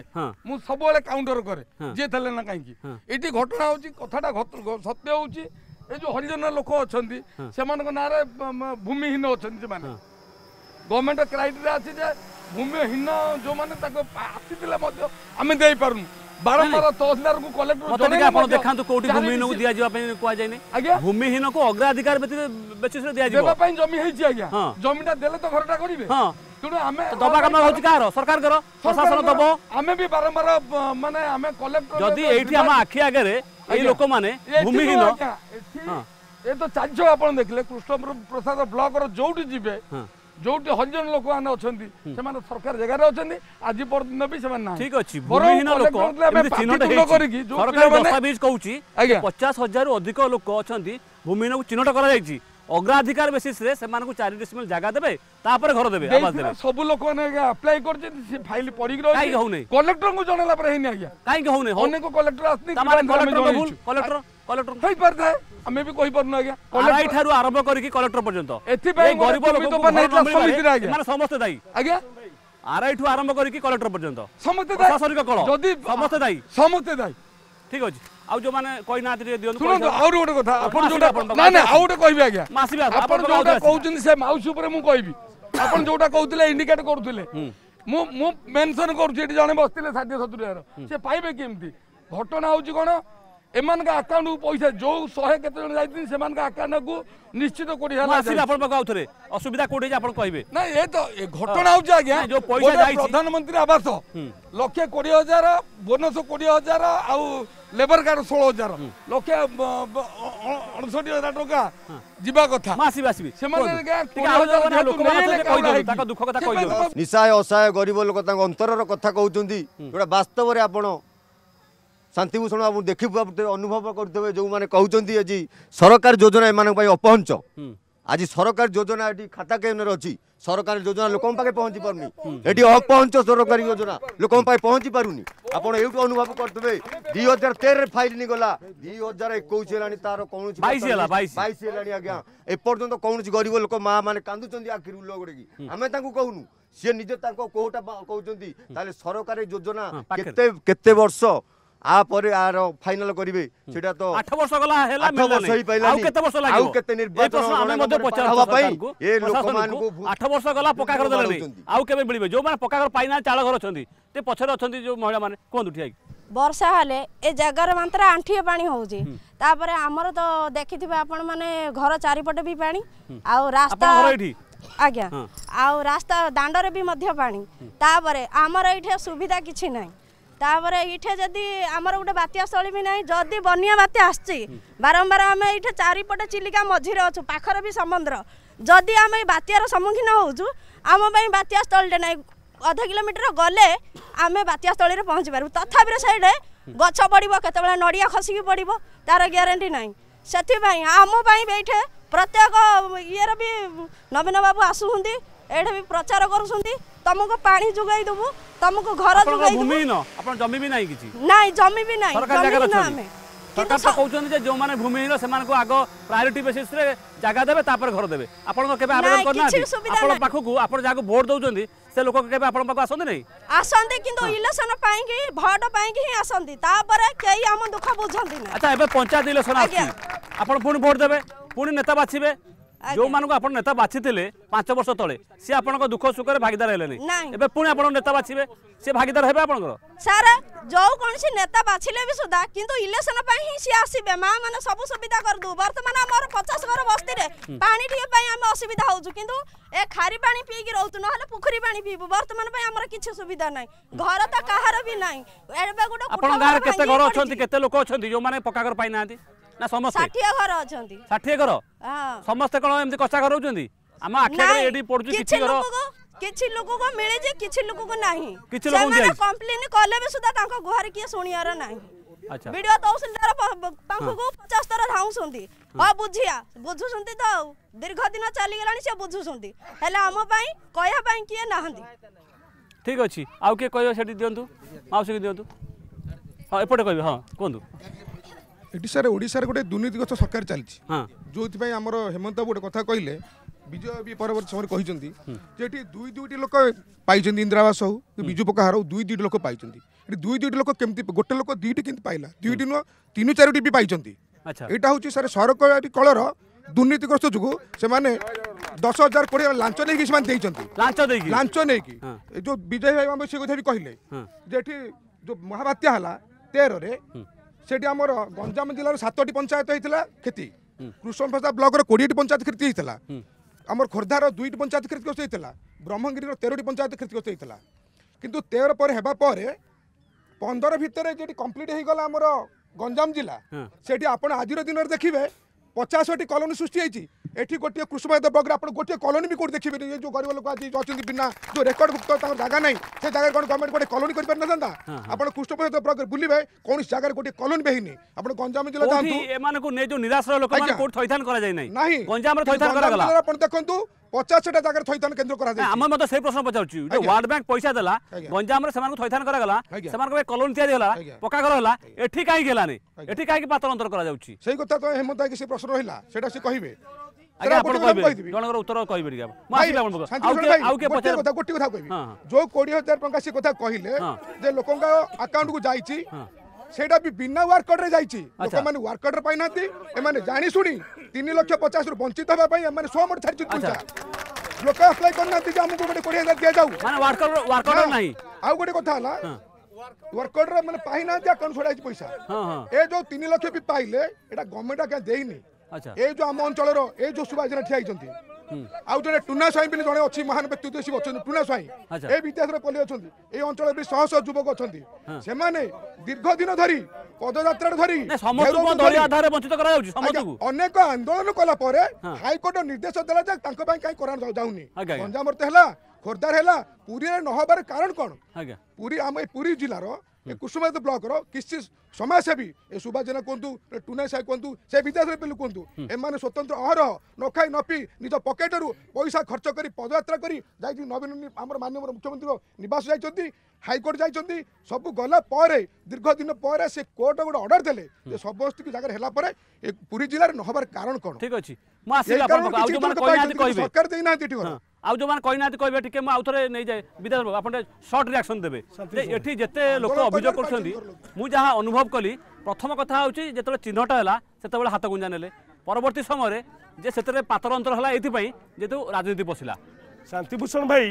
ମୁଁ ସବୁବେଳେ କାଉଣ୍ଟର କରେ ଯିଏ ଥିଲେ ନା କାହିଁକି ଏଠି ଘଟଣା ହଉଛି କଥାଟା ସତ୍ୟ ହଉଛି ଏ ଯୋଉ ହରିଜନ ଲୋକ ଅଛନ୍ତି ସେମାନଙ୍କ ନାଁରେ ଭୂମିହୀନ ଅଛନ୍ତି ସେମାନେ ଗଭର୍ଣ୍ଣମେଣ୍ଟ କ୍ରାଇଟେରିଆ ଅଛି ଯେ ଭୂମିହୀନ ଯେଉଁମାନେ ତାକୁ ଆସିଥିଲେ ମଧ୍ୟ ଆମେ ଦେଇପାରୁନୁ 바라 파라 토스 나르고 콜렉터 দনি কা आपण দেখা তো কোটি ভূমি ন দিয়া দিয়া পা কই যায় নে ভূমি হিন কো অগ্রাধিকার বেতি বেচে দিয়া দিয়া দিয়া জমি হই জি আگیا জমিটা দেলে তো ঘরটা করিবে হ তো আমি দবা কাম হই কার সরকার করো প্রশাসন দব আমি বি বারবার মানে আমি 콜렉터 যদি এইটি আমি আখি আগে রে এই লোক মানে ভূমি হিন এ তো চাছো आपण देखले कृष्ण रूप प्रसाद ব্লক অর জৌটি জিবে ଯୋଉଠି ହଜାର ଲୋକ ମାନେ ଅଛନ୍ତି ସେମାନେ ସରକାର ଜାଗାରେ ଅଛନ୍ତି ଆଜି ପର୍ଯ୍ୟନ୍ତ ବି ସେମାନେ ଠିକ ଅଛି ପଚାଶ ହଜାରରୁ ଅଧିକ ଲୋକ ଅଛନ୍ତି ଭୂମିହୀନକୁ ଚିହ୍ନଟ କରାଯାଇଛି অগ্রাধিকার বেসিসে সে চারি ডিসমিল জায়গা দেবে তাপরে ঘর দেবে আবাস দেবে সব লোক আপ্লাই করছেন সে ফাইল পড়ি রহি কাই হউনি কলেক্টর কো জনালা পরে হেনি আজ্ঞা কাই হউনি অনেক কলেক্টর আসনি তামারে কলেক্টর কো ভুল কলেক্টর কলেক্টর হই পারতা আমি বি কই পারনু আজ্ঞা আরআই ঠারু আরম্ভ করি কি কলেক্টর পর্যন্ত এতি পাই গরিব লোক তো পানে ইতলা সমিতি আজ্ঞা মানে সমস্ত দাই আজ্ঞা আরআই ঠু আরম্ভ করি কি কলেক্টর পর্যন্ত সমস্ত দাই শাসনিক কল যদি সমস্ত দাই সমস্ত দাই ঠিক আছে ଆଉ ଯୋଉମାନେ କହିନାହାନ୍ତି ଟିକେ ଦିଅନ୍ତୁ ଶୁଣନ୍ତୁ ଆହୁରି ଗୋଟେ କଥା ଆପଣ ଯୋଉଟା ନା ନା ଆଉ ଗୋଟେ କହିବି ଆଜ୍ଞା ଆପଣ ଯୋଉଟା କହୁଛନ୍ତି ସେ ମାଉସୀ ଉପରେ ମୁଁ କହିବି ଆପଣ ଯୋଉଟା କହୁଥିଲେ ଇଣ୍ଡିକେଟ କରୁଥିଲେ ମୁଁ ମୁଁ ମେନସନ କରୁଛି ଏଠି ଜଣେ ବସିଥିଲେ ଷାଠିଏ ସତୁରି ହଜାର ସେ ପାଇବେ କେମିତି ଘଟଣା ହଉଛି କଣ এমানক আকাউন্টকু পয়সা যোউ শহে কেতে জন যাইছিলেন সেমানক আকাউন্টকু নিশ্চিত কোটি হেলা আসিলে আপন পাখ আউ থরে অসুবিধা কোটি যে আপন কইবে না এ তো এ ঘটনা হচ্ছে আজ্ঞা যে পয়সা যাইছি প্রধানমন্ত্রী আবাস লক্ষে 20 হাজার বোনস 20 হাজার আউ লেবর কার্ড 16 হাজার লক্ষে 59 হাজার টাকা ଯିବା କଥା ଆସିବି ଆସିବି ସେମାନେ ନିଶାୟ ଅସହାୟ ଗରିବ ଲୋକ ତାଙ୍କ ଅନ୍ତରର କଥା କହୁଛନ୍ତି ଯୋଉଟା ବାସ୍ତବରେ ଆପଣ ଶାନ୍ତିଭୂଷଣ ବାବୁ ଦେଖିପାରୁଥିବେ ଅନୁଭବ କରୁଥିବେ ଯେଉଁମାନେ କହୁଛନ୍ତି ଆଜି ସରକାର ଯୋଜନା ଏମାନଙ୍କ ପାଇଁ ଅପହଞ୍ଚ ଆଜି ସରକାର ଯୋଜନା ଏଠି ଖାତା କେନରେ ଅଛି ସରକାରୀ ଯୋଜନା ଲୋକଙ୍କ ପାଖେ ପହଞ୍ଚି ପାରୁନି ଏଠି ଅପହଞ୍ଚ ସରକାରୀ ଯୋଜନା ଲୋକଙ୍କ ପାଇଁ ପହଞ୍ଚି ପାରୁନି ଆପଣ ଏଇଠୁ ଅନୁଭବ କରୁଥିବେ ଦୁଇ ହଜାର ତେରରେ ଫାଇଲ ନିଗଲା ଦୁଇ ହଜାର ଏକୋଇଶ ହେଲାଣି ତାର କୌଣସି ବାଇଶ ହେଲାଣି ଆଜ୍ଞା ଏପର୍ଯ୍ୟନ୍ତ କୌଣସି ଗରିବ ଲୋକ ମା ମାନେ କାନ୍ଦୁଛନ୍ତି ଆଖିରୁ ଲୁହ ଗୋଡ଼େକି ଆମେ ତାଙ୍କୁ କହୁନୁ ସିଏ ନିଜେ ତାଙ୍କ କୋଉଟା କହୁଛନ୍ତି ତାହେଲେ ସରକାରୀ ଯୋଜନା କେତେ କେତେ ବର୍ଷ ଆ ପରେ ଆର ଫାଇନାଲ କରିବେ ସେଟା ତ ଆଠ ବର୍ଷ ଗଲା ହେଲା ଆଠ ବର୍ଷ ହେଇପାରିଲା ଆଉ କେତେ ବର୍ଷ ଲାଗିବ ଆଉ କେତେ ନିର୍ବାଚନ ଆମେ ମଧ୍ୟ ପଚାରବା ପାଇଁ ଏ ଲୋକମାନଙ୍କୁ ଆଠ ବର୍ଷ ଗଲା ପକ୍କା ଘର ଦେଲେନି ଆଉ କେବେ ମିଳିବେ ଯୋଉମାନେ ପକ୍କା ଘର ପାଇନାହାନ୍ତି ଚାଳ ଘର ଅଛନ୍ତି ତେ ପଛରେ ଅଛନ୍ତି ଯୋଉ ମହିଳାମାନେ କୁହନ୍ତୁ ଠିଆ ବର୍ଷା ହେଲେ ଏ ଜାଗାରେ ମାତ୍ର ଆଣ୍ଠିଏ ପାଣି ହେଉଛି ତାପରେ ଆମର ତ ଦେଖିଥିବେ ଆପଣମାନେ ଘର ଚାରିପଟେ ବି ପାଣି ଆଉ ରାସ୍ତା ଆଜ୍ଞା ଆଉ ରାସ୍ତା ଦାଣ୍ଡରେ ବି ମଧ୍ୟ ପାଣି ତାପରେ ଆମର ଏଇଠି ସୁବିଧା କିଛି ନାହିଁ तपर यठे आमर गएर बात्यास्थल नै जिम्मी बनिया बात्या आसि बारम्बार चारिपटे चिलिका मझिर अछु पाखर भी समुद्र जिम्मे बात्यार सम्मुखीन हौ छु आमै बात्याथलटे नै अध किलोमिटर गले आमे बात्यास्थलले पहचिपार तथापि सेडे गछ प केतबेलाडिया खसिक पढियो तार ग्यारेन्टी नै सिपै आमपी प्रत्येक इएर वि नवीन बाबु आसु प्रचार गरुन् ତମକୁ ପାଣି ଯୋଗାଇ ଦେବୁ ତମକୁ ଘର ଯୋଗାଇ ଦେବୁ ଆପଣ ଜମି ବି ନାହିଁ କିଛି ନାଇଁ ଜମି ବି ନାହିଁ ଜମି ନା ଆମେ ସରକାର ତ କହୁଛନ୍ତି ଯେ ଯେଉଁମାନେ ଭୂମିହୀନ ସେମାନଙ୍କୁ ଆଗ ପ୍ରାୟୋରିଟି ବେସିସ୍ରେ ଜାଗା ଦେବେ ତାପରେ ଘର ଦେବେ ଆପଣଙ୍କ କେବେ ଆବେଦନ କରିନାହାନ୍ତି ଆପଣଙ୍କ ପାଖକୁ ଆପଣ ଯାହାକୁ ଭୋଟ ଦେଉଛନ୍ତି ସେ ଲୋକ କେବେ ଆପଣଙ୍କ ପାଖକୁ ଆସନ୍ତି ନାହିଁ ଆସନ୍ତି କିନ୍ତୁ ଇଲେକ୍ସନ ପାଇଁକି ଭୋଟ ପାଇଁକି ହିଁ ଆସନ୍ତି ତାପରେ କେହି ଆମ ଦୁଃଖ ବୁଝନ୍ତି ନାହିଁ ଆଚ୍ଛା ଏବେ ପଞ୍ଚାୟତ ଇଲେକ୍ସନ ଆସୁଛି ଆପଣ ପୁଣି ଭୋଟ ଦେବେ ପୁଣି ନେତା ବାଛିବେ ଯେଉଁମାନଙ୍କୁ ଆପଣ ନେତା ବାଛିଥିଲେ ପାଞ୍ଚ ବର୍ଷ ତଳେ ସିଏ ଆପଣଙ୍କ ଦୁଃଖ ସୁଖରେ ଭାଗିଦାର ହେଲେନି ଏବେ ପୁଣି ଆପଣ ନେତା ବାଛିବେ ସିଏ ଭାଗିଦାର ହେବେ ଆପଣଙ୍କର ସାର୍ ଯୋଉ କୌଣସି ନେତା ବାଛିଲେ ବି ସୁଦ୍ଧା କିନ୍ତୁ ଇଲେକ୍ସନ ପାଇଁ ହିଁ ସିଏ ଆସିବେ ମା ମାନେ ସବୁ ସୁବିଧା କରିଦେବୁ ବର୍ତ୍ତମାନ ଆମର ପଚାଶ ଘର ବସ୍ତିରେ ପାଣି ଟିକେ ପାଇଁ ଆମେ ଅସୁବିଧା ହଉଛୁ କିନ୍ତୁ ଏ ଖାରି ପାଣି ପିଇକି ରହୁଛୁ ନହେଲେ ପୋଖରୀ ପାଣି ପିଇବୁ ବର୍ତ୍ତମାନ ପାଇଁ ଆମର କିଛି ସୁବିଧା ନାହିଁ ଘର ତ କାହାର ବି ନାହିଁ ଏବେ ଗୋଟେ ଆପଣଙ୍କ ଗାଁରେ କେତେ ଘର ଅଛନ୍ତି କେତେ ଲୋକ ଅଛନ୍ତି ଯୋଉମାନେ ପକ୍କା ଘର ପାଇନାହାନ୍ତି না সমস্ত 60 ঘর অছন্তি 60 ঘর হ্যাঁ সমস্ত কোন এমতি কষা ঘর হউছন্তি আমা আখি আগে এডি পড়ুছি কিছু ঘর কিছু লোককে মিলে যে কিছু লোককে নাহি কিছু লোক মানে কমপ্লেন কলে বি সুদা তাঙ্ক ঘর কি শুনিয়ার নাহি আচ্ছা ভিডিও তহসিলদার পাখকু 50 ଥର ଧାଉଁଛନ୍ତି ହଁ ବୁଝିଆ ବୁଝୁଛନ୍ତି ତ ଆଉ ଦୀର୍ଘ ଦିନ ଚାଲିଗଲାଣି ସେ ବୁଝୁଛନ୍ତି ହେଲେ ଆମ ପାଇଁ କହିବା ପାଇଁ କିଏ ନାହାନ୍ତି ଠିକ୍ ଅଛି ଆଉ କିଏ କହିବ ସେଠି ଦିଅନ୍ତୁ ମାଉସୀକି ଦିଅନ୍ତୁ ହଁ ଏପଟେ କହିବେ ହଁ କୁହନ୍ତୁ ଏଠି ସାର୍ ଓଡ଼ିଶାରେ ଗୋଟେ ଦୁର୍ନୀତିଗ୍ରସ୍ତ ସରକାର ଚାଲିଛି ଯେଉଁଥିପାଇଁ ଆମର ହେମନ୍ତ ବାବୁ ଗୋଟେ କଥା କହିଲେ ବିଜୟ ବି ପରବର୍ତ୍ତୀ ସମୟରେ କହିଛନ୍ତି ଯେ ଏଠି ଦୁଇ ଦୁଇଟି ଲୋକ ପାଇଛନ୍ତି ଇନ୍ଦିରାବାସ ହଉ ବିଜୁ ପକାହାର ହଉ ଦୁଇ ଦୁଇଟି ଲୋକ ପାଇଛନ୍ତି ଏଠି ଦୁଇ ଦୁଇଟି ଲୋକ କେମିତି ଗୋଟେ ଲୋକ ଦୁଇଟି କେମିତି ପାଇଲା ଦୁଇଟି ନୁହଁ ତିନି ଚାରିଟି ବି ପାଇଛନ୍ତି ଏଇଟା ହେଉଛି ସାର୍ ସରକାରୀ କଳର ଦୁର୍ନୀତିଗ୍ରସ୍ତ ଯୋଗୁଁ ସେମାନେ ଦଶ ହଜାର କୋଡ଼ିଏ ଲାଞ୍ଚ ନେଇକି ସେମାନେ ଦେଇଛନ୍ତି ଲାଞ୍ଚ ନେଇକି ଯୋଉ ବିଜୟ ଭାଇ ଆମ ସେ କଥା ବି କହିଲେ ଯେ ଏଠି ଯୋଉ ମହାବାତ୍ୟା ହେଲା ତେରରେ সেটি আমার গঞ্জাম জেলার সাতটি পঞ্চায়েত হয়েছিল ক্ষতি কৃষ্ণপ্রসাদ ব্লকর কোড়িটি পঞ্চায়েত ক্ষতি হয়েছিল আমার খোর্ধার দুইটি পঞ্চায়েত ক্ষতিগ্রস্ত হয়েছিল ব্রহ্মগিরির তেরোটি পঞ্চায়েত ক্ষতিগ্রস্ত হয়েছিল কিন্তু তের পরে হওয়া পরে পনেরো ভিতরে যেটি কমপ্লিট হয়ে গেল আমার গঞ্জাম জেলা সেটি আপনার আজির দিনের দেখবে পচাশটি কলোনি সৃষ্টি হয়েছে ଏଠି ଗୋଟିଏ କୃଷ୍ଣବାଦ ବ୍ଲକରେ ଆପଣ ଗୋଟିଏ କଲୋନୀ ବି କେଉଁଠି ଦେଖିବେନି ଏ ଯେଉଁ ଗରିବ ଲୋକ ଆଜି ଅଛନ୍ତି ବିନା ଯେଉଁ ରେକର୍ଡଭୁକ୍ତ ତାଙ୍କର ଜାଗା ନାହିଁ ସେ ଜାଗାରେ କ'ଣ ଗଭର୍ଣ୍ଣମେଣ୍ଟ ଗୋଟେ କଲୋନୀ କରିପାରିନଥାନ୍ତା ଆପଣ କୃଷ୍ଣପ୍ରସାଦ ବ୍ଲକରେ ବୁଲିବେ କୌଣସି ଜାଗାରେ ଗୋଟିଏ କଲୋନୀ ବି ହେଇନି ଆପଣ ଗଞ୍ଜାମ ଜିଲ୍ଲା ଯାଆନ୍ତୁ ଏମାନଙ୍କୁ ନେଇ ଯେଉଁ ନିରାଶ୍ରୟ ଲୋକମାନେ କୋର୍ଟ ଥଇଥାନ କରାଯାଇ ନାହିଁ ନାହିଁ ଗଞ୍ଜାମରେ ଥଇଥାନ କରାଗଲା ଆପଣ ଦେଖନ୍ତୁ ପଚାଶଟା ଜାଗାରେ ଥଇଥାନ କେନ୍ଦ୍ର କରାଯାଏ ଆମେ ମଧ୍ୟ ସେଇ ପ୍ରଶ୍ନ ପଚାରୁଛୁ ଯେ ୱାର୍ଲଡ ବ୍ୟାଙ୍କ ପଇସା ଦେଲା ଗଞ୍ଜାମରେ ସେମାନଙ୍କୁ ଥଇଥାନ କରାଗଲା ସେମାନଙ୍କ ପାଇଁ କଲୋନୀ ତିଆରି ହେଲା ପକ୍କା ଘର ହେଲା ଏଠି କାହିଁକି ହେଲାନି ଏଠି କାହିଁକି ପାତର ଅନ୍ତର କରାଯାଉଛି ସେଇ କଥା ତ ହେମନ୍ତ ସେ ପ୍ରଶ୍ନ ରହିଲା ସେଇଟା ସେ କହିବେ ଆଜ୍ଞା ଆପଣ କହିବେ ଜଣଙ୍କର ଉତ୍ତର କହିବେନି ମୁଁ ଆସିଲି ଆପଣଙ୍କ ଆଉ କିଏ ପଚାର କଥା ଗୋଟିଏ କଥା କହିବି ଯୋଉ କୋଡ଼ିଏ ହଜାର ଟଙ୍କା ସେ କଥା କହିଲେ ଯେ ଲୋକଙ୍କ ଆକାଉଣ୍ଟକୁ ଯାଇଛି ସେଇଟା ବି ବିନା ୱାର୍କ ଅର୍ଡରରେ ଯାଇଛି ଲୋକମାନେ ୱାର୍କ ଅର୍ଡର ପାଇନାହାନ୍ତି ଏମାନେ ଜାଣି ଶୁଣି ତିନି ଲକ୍ଷ ପଚାଶରୁ ବଞ୍ଚିତ ହେବା ପାଇଁ ଏମାନେ ସୋମର ଛାଡ଼ିଛନ୍ତି ପଇସା ଲୋକ ଆପ୍ଲାଏ କରିନାହାନ୍ତି ଯେ ଆମକୁ ଗୋଟେ କୋଡ଼ିଏ ହଜାର ଦିଆଯାଉ ଆଉ ଗୋଟେ କଥା ହେଲା ୱାର୍କ ଅର୍ଡର ମାନେ ପାଇନାହାନ୍ତି ଆକାଉଣ୍ଟ ଛଡ଼ା ହେଇଛି ପଇସା ଏ ଯୋଉ ତିନି ଲକ୍ଷ ବି ପାଇଲେ ଏଇଟା ଗଭର୍ଣ୍ଣମେଣ୍ଟ ଆଜ୍ଞା ଦେଇନି ଏ ଯୋଉ ଆମ ଅଞ୍ଚଳର ଏ ଯୋଉ ସୁଭାଷ ଜେନା ଠିଆ ହେଇଛନ୍ତି ଆଉ ଜଣେ ଟୁନା ସ୍ୱାଇଁ ବୋଲି ଜଣେ ଅଛି ମହାନ ବ୍ୟକ୍ତିତ୍ୱ ଅଛନ୍ତି ଟୁନା ସ୍ୱାଇଁ ଏ ବିଦେଶରେ ପଲ୍ଲୀ ଅଛନ୍ତି ଏ ଅଞ୍ଚଳରେ ବି ଶହ ଶହ ଯୁବକ ଅଛନ୍ତି ସେମାନେ ଦୀର୍ଘ ଦିନ ଧରି ପଦଯାତ୍ରାରେ ଧରି ଅନେକ ଆନ୍ଦୋଳନ କଲା ପରେ ହାଇକୋର୍ଟ ନିର୍ଦ୍ଦେଶ ଦେଲା ଯେ ତାଙ୍କ ପାଇଁ କାହିଁ କରାଯାଉନି ଗଞ୍ଜାମରେ ହେଲା ଖୋର୍ଦ୍ଧାରେ ହେଲା ପୁରୀରେ ନ ହବାର କାରଣ କ'ଣ ପୁରୀ ଆମ ପୁରୀ ଜିଲ୍ଲାର କୁସୁମା ବ୍ଲକର କିଛି ସମାଜସେବୀ ଏ ସୁଭାଷ ଜେନା କୁହନ୍ତୁ ଟୁନା ସାହି କୁହନ୍ତୁ ସେ ବିଦ୍ୟାଧର ପିଲୁ କୁହନ୍ତୁ ଏମାନେ ସ୍ୱତନ୍ତ୍ର ଅହରହ ନ ଖାଇ ନ ପିଇ ନିଜ ପକେଟରୁ ପଇସା ଖର୍ଚ୍ଚ କରି ପଦଯାତ୍ରା କରି ଯାଇକି ନବୀନ ଆମର ମାନ୍ୟବର ମୁଖ୍ୟମନ୍ତ୍ରୀଙ୍କ ନିବାସ ଯାଇଛନ୍ତି ହାଇକୋର୍ଟ ଯାଇଛନ୍ତି ସବୁ ଗଲା ପରେ ଦୀର୍ଘ ଦିନ ପରେ ସେ କୋର୍ଟ ଗୋଟେ ଅର୍ଡର ଦେଲେ ଯେ ସମସ୍ତଙ୍କୁ ଜାଗାରେ ହେଲା ପରେ ଏ ପୁରୀ ଜିଲ୍ଲାରେ ନ ହବାର କାରଣ କ'ଣ ଠିକ ଅଛି ସରକାର ଦେଇନାହାନ୍ତି ଏଠି ଆଉ ଯେଉଁମାନେ କହିନାହାନ୍ତି କହିବେ ଟିକେ ମୁଁ ଆଉଥରେ ନେଇଯାଏ ବିଦାସ ବାବୁ ଆପଣ ସର୍ଟ ରିଆକ୍ସନ୍ ଦେବେ ଏଠି ଯେତେ ଲୋକ ଅଭିଯୋଗ କରୁଛନ୍ତି ମୁଁ ଯାହା ଅନୁଭବ କଲି ପ୍ରଥମ କଥା ହେଉଛି ଯେତେବେଳେ ଚିହ୍ନଟ ହେଲା ସେତେବେଳେ ହାତ ଗୁଞ୍ଜା ନେଲେ ପରବର୍ତ୍ତୀ ସମୟରେ ଯେ ସେଥିରେ ପାତର ଅନ୍ତର ହେଲା ଏଥିପାଇଁ ଯେହେତୁ ରାଜନୀତି ପଶିଲା ଶାନ୍ତିଭୂଷଣ ଭାଇ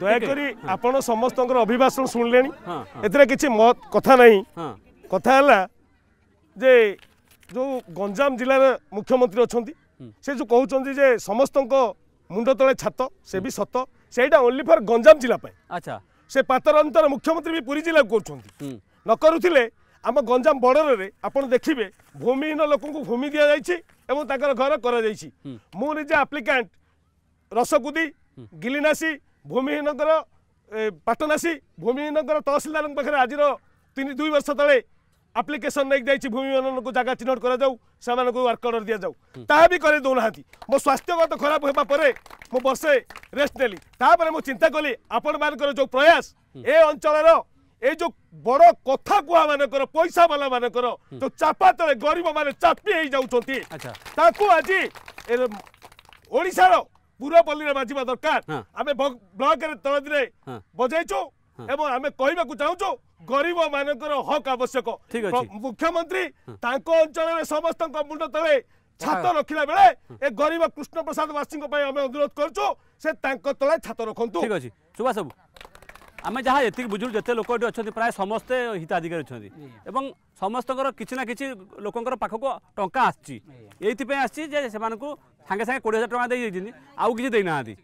ଦୟାକରି ଆପଣ ସମସ୍ତଙ୍କର ଅଭିଭାଷଣ ଶୁଣିଲେଣି ଏଥିରେ କିଛି କଥା ନାହିଁ କଥା ହେଲା ଯେ ଯେଉଁ ଗଞ୍ଜାମ ଜିଲ୍ଲାର ମୁଖ୍ୟମନ୍ତ୍ରୀ ଅଛନ୍ତି ସେ ଯେଉଁ କହୁଛନ୍ତି ଯେ ସମସ୍ତଙ୍କ মুন্ড তলে ছাত সে বি সত সেইটা ওনলি ফর গঞ্জাম জেলা আচ্ছা সে পাতরান্তর মুখ্যমন্ত্রী বি পুরী জেলা করছেন ন করুলে আম গঞ্জাম বর্ডরের আপনার দেখবে ভূমিহীন লোক ভূমি দিয়া যাই এবং তাঁর ঘর করা যাই মু নিজে আপ্লিকাট রসকুদি গিলিনাসি ভূমিহীনকর পাটনাসী ভূমিহীনকর তহসিলদার পাখে আজির তিন দুই বর্ষ তলে ଆପ୍ଲିକେସନ ନେଇକି ଯାଇଛି ଭୂମିମାନଙ୍କୁ ଜାଗା ଚିହ୍ନଟ କରାଯାଉ ସେମାନଙ୍କୁ ୱାର୍କ ଅର୍ଡର ଦିଆଯାଉ ତାହା ବି କରି ଦେଉନାହାନ୍ତି ମୋ ସ୍ୱାସ୍ଥ୍ୟଗତ ଖରାପ ହେବା ପରେ ମୁଁ ବର୍ଷେ ରେଷ୍ଟ ନେଲି ତାପରେ ମୁଁ ଚିନ୍ତା କଲି ଆପଣମାନଙ୍କର ଯେଉଁ ପ୍ରୟାସ ଏ ଅଞ୍ଚଳର ଏ ଯେଉଁ ବଡ଼ କଥା କୁହାମାନଙ୍କର ପଇସାବାଲାମାନଙ୍କର ଯେଉଁ ଚାପା ତଳେ ଗରିବମାନେ ଚାପି ହେଇଯାଉଛନ୍ତି ତାକୁ ଆଜି ଓଡ଼ିଶାର ପୁରପଲ୍ଲୀରେ ବାଜିବା ଦରକାର ଆମେ ବ୍ଲକରେ ତଳଦିରେ ବଜେଇଛୁ ଏବଂ ଆମେ କହିବାକୁ ଚାହୁଁଛୁ ଗରିବ ମାନଙ୍କର ହକ୍ ଆବଶ୍ୟକ ମୁଖ୍ୟମନ୍ତ୍ରୀ ତାଙ୍କ ଅଞ୍ଚଳରେ ସମସ୍ତଙ୍କ ମୁଣ୍ଡ ତଳେ ଛାତ ରଖିଲା ବେଳେ ଏ ଗରିବ କୃଷ୍ଣ ପ୍ରସାଦ ବାସୀଙ୍କ ପାଇଁ ଆମେ ଅନୁରୋଧ କରୁଛୁ ସେ ତାଙ୍କ ତଳେ ଛାତ ରଖନ୍ତୁ ଠିକ ଅଛି ସୁଭାଷ ବାବୁ ଆମେ ଯାହା ଏତିକି ବୁଝିଲୁ ଯେତେ ଲୋକ ଏଠି ଅଛନ୍ତି ପ୍ରାୟ ସମସ୍ତେ ହିତାଧିକାରୀ ଅଛନ୍ତି ଏବଂ ସମସ୍ତଙ୍କର କିଛି ନା କିଛି ଲୋକଙ୍କର ପାଖକୁ ଟଙ୍କା ଆସିଛି ଏଇଥିପାଇଁ ଆସିଛି ଯେ ସେମାନଙ୍କୁ ସାଙ୍ଗେ ସାଙ୍ଗେ କୋଡ଼ିଏ ହଜାର ଟଙ୍କା ଦେଇଯାଇଛନ୍ତି ଆଉ କିଛି ଦେଇନାହାନ୍ତି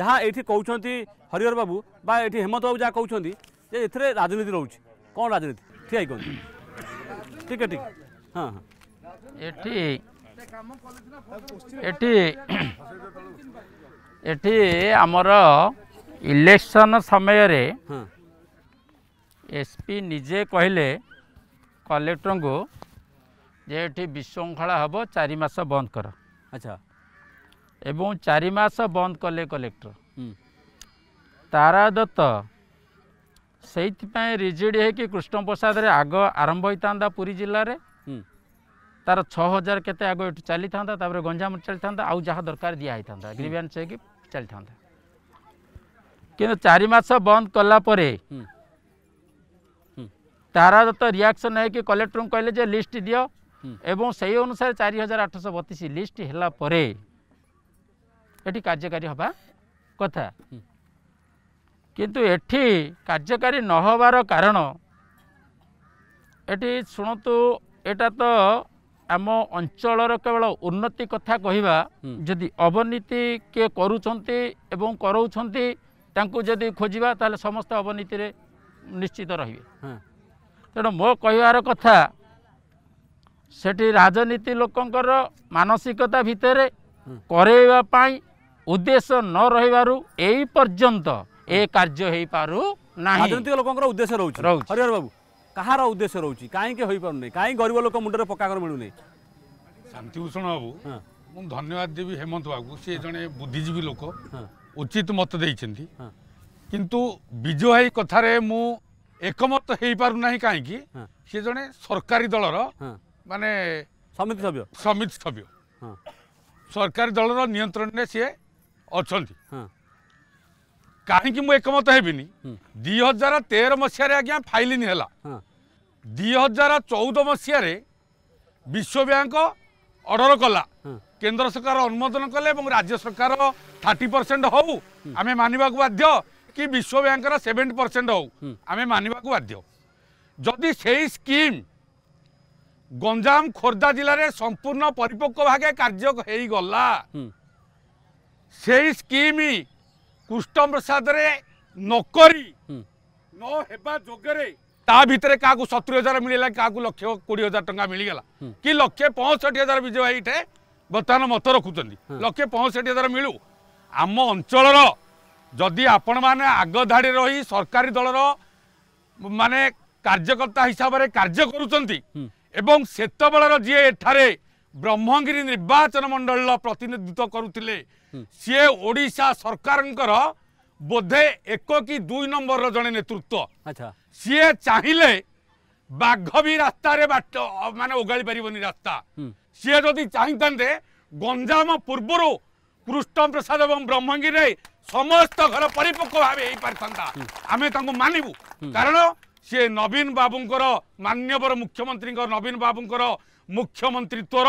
ଯାହା ଏଇଠି କହୁଛନ୍ତି ହରିହର ବାବୁ ବା ଏଠି ହେମନ୍ତ ବାବୁ ଯାହା କହୁଛନ୍ତି ଯେ ଏଥିରେ ରାଜନୀତି ରହୁଛି କ'ଣ ରାଜନୀତି ଠିଆ କୁହନ୍ତୁ ଠିକ ଠିକ ହଁ ଏଠି ଏଠି ଏଠି ଆମର ଇଲେକ୍ସନ୍ ସମୟରେ ଏସ୍ ପି ନିଜେ କହିଲେ କଲେକ୍ଟରଙ୍କୁ ଯେ ଏଠି ବିଶୃଙ୍ଖଳା ହେବ ଚାରି ମାସ ବନ୍ଦ କର ଆଚ୍ଛା ଏବଂ ଚାରି ମାସ ବନ୍ଦ କଲେ କଲେକ୍ଟର ତାରାଦତ୍ତ ସେଇଥିପାଇଁ ରିଜିଡ୍ ହେଇକି କୃଷ୍ଣ ପ୍ରସାଦରେ ଆଗ ଆରମ୍ଭ ହୋଇଥାନ୍ତା ପୁରୀ ଜିଲ୍ଲାରେ ତାର ଛଅ ହଜାର କେତେ ଆଗ ଏଠୁ ଚାଲିଥାନ୍ତା ତାପରେ ଗଞ୍ଜାମ ଚାଲିଥାନ୍ତା ଆଉ ଯାହା ଦରକାର ଦିଆ ହେଇଥାନ୍ତା ଗ୍ରିଭିଆନ୍ସ ହେଇକି ଚାଲିଥାନ୍ତା କିନ୍ତୁ ଚାରି ମାସ ବନ୍ଦ କଲା ପରେ ତାରା ତ ରିଆକ୍ସନ୍ ହେଇକି କଲେକ୍ଟରଙ୍କୁ କହିଲେ ଯେ ଲିଷ୍ଟ ଦିଅ ଏବଂ ସେହି ଅନୁସାରେ ଚାରି ହଜାର ଆଠଶହ ବତିଶ ଲିଷ୍ଟ ହେଲା ପରେ ଏଠି କାର୍ଯ୍ୟକାରୀ ହେବା କଥା କିନ୍ତୁ ଏଠି କାର୍ଯ୍ୟକାରୀ ନହେବାର କାରଣ ଏଠି ଶୁଣନ୍ତୁ ଏଇଟା ତ ଆମ ଅଞ୍ଚଳର କେବଳ ଉନ୍ନତି କଥା କହିବା ଯଦି ଅବନୀତି କିଏ କରୁଛନ୍ତି ଏବଂ କରାଉଛନ୍ତି ତାଙ୍କୁ ଯଦି ଖୋଜିବା ତାହେଲେ ସମସ୍ତେ ଅବନୀତିରେ ନିଶ୍ଚିତ ରହିବେ ତେଣୁ ମୋ କହିବାର କଥା ସେଠି ରାଜନୀତି ଲୋକଙ୍କର ମାନସିକତା ଭିତରେ କରେଇବା ପାଇଁ ଉଦ୍ଦେଶ୍ୟ ନ ରହିବାରୁ ଏଇ ପର୍ଯ୍ୟନ୍ତ ए कार्य हो पारु ना राजनीतिक लोकों उद्देश्य रोच हरिहर बाबू कहार उद्देश्य रोच कहीं हो पार कहीं गरीब लोक मुंडे पक्का घर मिलूनी शांतिभूषण बाबू ମୁଁ ଧନ୍ୟବାଦ ଦେବି ହେମନ୍ତ ବାବୁଙ୍କୁ ସେ ଜଣେ ବୁଦ୍ଧିଜୀବୀ ଲୋକ ଉଚିତ ମତ ଦେଇଛନ୍ତି କିନ୍ତୁ ବିଜୁ ଭାଇ କଥାରେ ମୁଁ ଏକମତ ହେଇପାରୁନାହିଁ କାହିଁକି ସେ ଜଣେ ସରକାରୀ ଦଳର ମାନେ ସମିତି ସଭ୍ୟ ସମିତି ସଭ୍ୟ ସରକାରୀ ଦଳର ନିୟନ୍ତ୍ରଣରେ ସିଏ ଅଛନ୍ତି କାହିଁକି ମୁଁ ଏକମତ ହେବିନି ଦୁଇ ହଜାର ତେର ମସିହାରେ ଆଜ୍ଞା ଫାଇଲିନ ହେଲା ଦୁଇ ହଜାର ଚଉଦ ମସିହାରେ ବିଶ୍ୱ ବ୍ୟାଙ୍କ ଅର୍ଡ଼ର କଲା କେନ୍ଦ୍ର ସରକାର ଅନୁମୋଦନ କଲେ ଏବଂ ରାଜ୍ୟ ସରକାର ଥାର୍ଟି ପରସେଣ୍ଟ ହଉ ଆମେ ମାନିବାକୁ ବାଧ୍ୟ କି ବିଶ୍ୱ ବ୍ୟାଙ୍କର ସେଭେଣ୍ଟି ପରସେଣ୍ଟ ହଉ ଆମେ ମାନିବାକୁ ବାଧ୍ୟ ଯଦି ସେଇ ସ୍କିମ୍ ଗଞ୍ଜାମ ଖୋର୍ଦ୍ଧା ଜିଲ୍ଲାରେ ସମ୍ପୂର୍ଣ୍ଣ ପରିପକ୍ୱ ଭାବେ କାର୍ଯ୍ୟ ହେଇଗଲା ସେଇ ସ୍କିମ୍ କୁଷ୍ଟମ୍ରସାଦରେ ନକରି ନ ହେବା ଯୋଗରେ ତା ଭିତରେ କାହାକୁ ସତୁରି ହଜାର ମିଳିଲା କାହାକୁ ଲକ୍ଷେ କୋଡ଼ିଏ ହଜାର ଟଙ୍କା ମିଳିଗଲା କି ଲକ୍ଷେ ପଞ୍ଚଷଠି ହଜାର ବିଜୟ ଭାଇ ଏଠେ ବର୍ତ୍ତମାନ ମତ ରଖୁଛନ୍ତି ଲକ୍ଷେ ପଞ୍ଚଷଠି ହଜାର ମିଳୁ ଆମ ଅଞ୍ଚଳର ଯଦି ଆପଣମାନେ ଆଗ ଧାଡ଼ିରେ ରହି ସରକାରୀ ଦଳର ମାନେ କାର୍ଯ୍ୟକର୍ତ୍ତା ହିସାବରେ କାର୍ଯ୍ୟ କରୁଛନ୍ତି ଏବଂ ସେତେବେଳର ଯିଏ ଏଠାରେ ବ୍ରହ୍ମଗିରି ନିର୍ବାଚନ ମଣ୍ଡଳୀର ପ୍ରତିନିଧିତ୍ୱ କରୁଥିଲେ ସିଏ ଓଡ଼ିଶା ସରକାରଙ୍କର ବୋଧେ ଏକ କି ଦୁଇ ନମ୍ବରର ଜଣେ ନେତୃତ୍ୱ ଆଚ୍ଛା ସିଏ ଚାହିଁଲେ ବାଘ ବି ରାସ୍ତାରେ ବାଟ ମାନେ ଓଗାଳି ପାରିବନି ରାସ୍ତା ସିଏ ଯଦି ଚାହିଁଥାନ୍ତେ ଗଞ୍ଜାମ ପୂର୍ବରୁ କୃଷ୍ଣପ୍ରସାଦ ଏବଂ ବ୍ରହ୍ମଗିରିରେ ସମସ୍ତ ଘର ପରିପକ୍ ଭାବେ ହେଇପାରିଥାନ୍ତା ଆମେ ତାଙ୍କୁ ମାନିବୁ କାରଣ ସିଏ ନବୀନ ବାବୁଙ୍କର ମାନ୍ୟବର ମୁଖ୍ୟମନ୍ତ୍ରୀଙ୍କ ନବୀନ ବାବୁଙ୍କର ମୁଖ୍ୟମନ୍ତ୍ରୀତ୍ୱର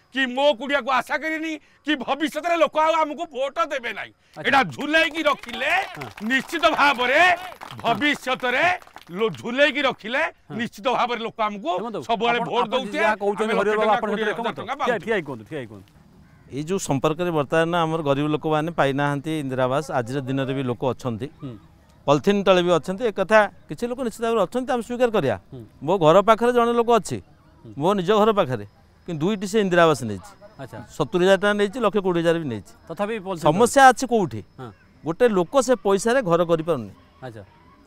कि मो कुड़िया को आशा करेनी कि भविष्य में लोक आमको भोट देवे ना यहाँ अच्छा। झूलैकी रखिले हाँ। निश्चित भाव भविष्य हाँ। जो संपर्क बर्तमान गरीब लोक मैंने पाईना इंदिरा आज दिन में भी लोक अच्छा हम्म। पलिथिन तले भी अच्छा एक किसी लोक निश्चित भाव अच्छा स्वीकार करा हम्म। मो घर पाखे जन लोक अच्छे हम्म। मो निज घर पाखे କିନ୍ତୁ ଦୁଇଟି ସେ ଇନ୍ଦିରା ଆବାସ ନେଇଛି ଆଚ୍ଛା ସତୁରି ହଜାର ଟଙ୍କା ନେଇଛି ଲକ୍ଷେ କୋଡ଼ିଏ ହଜାର ବି ନେଇଛି ତଥାପି ସମସ୍ୟା ଅଛି କେଉଁଠି ଗୋଟେ ଲୋକ ସେ ପଇସାରେ ଘର କରିପାରୁନି ଆଚ୍ଛା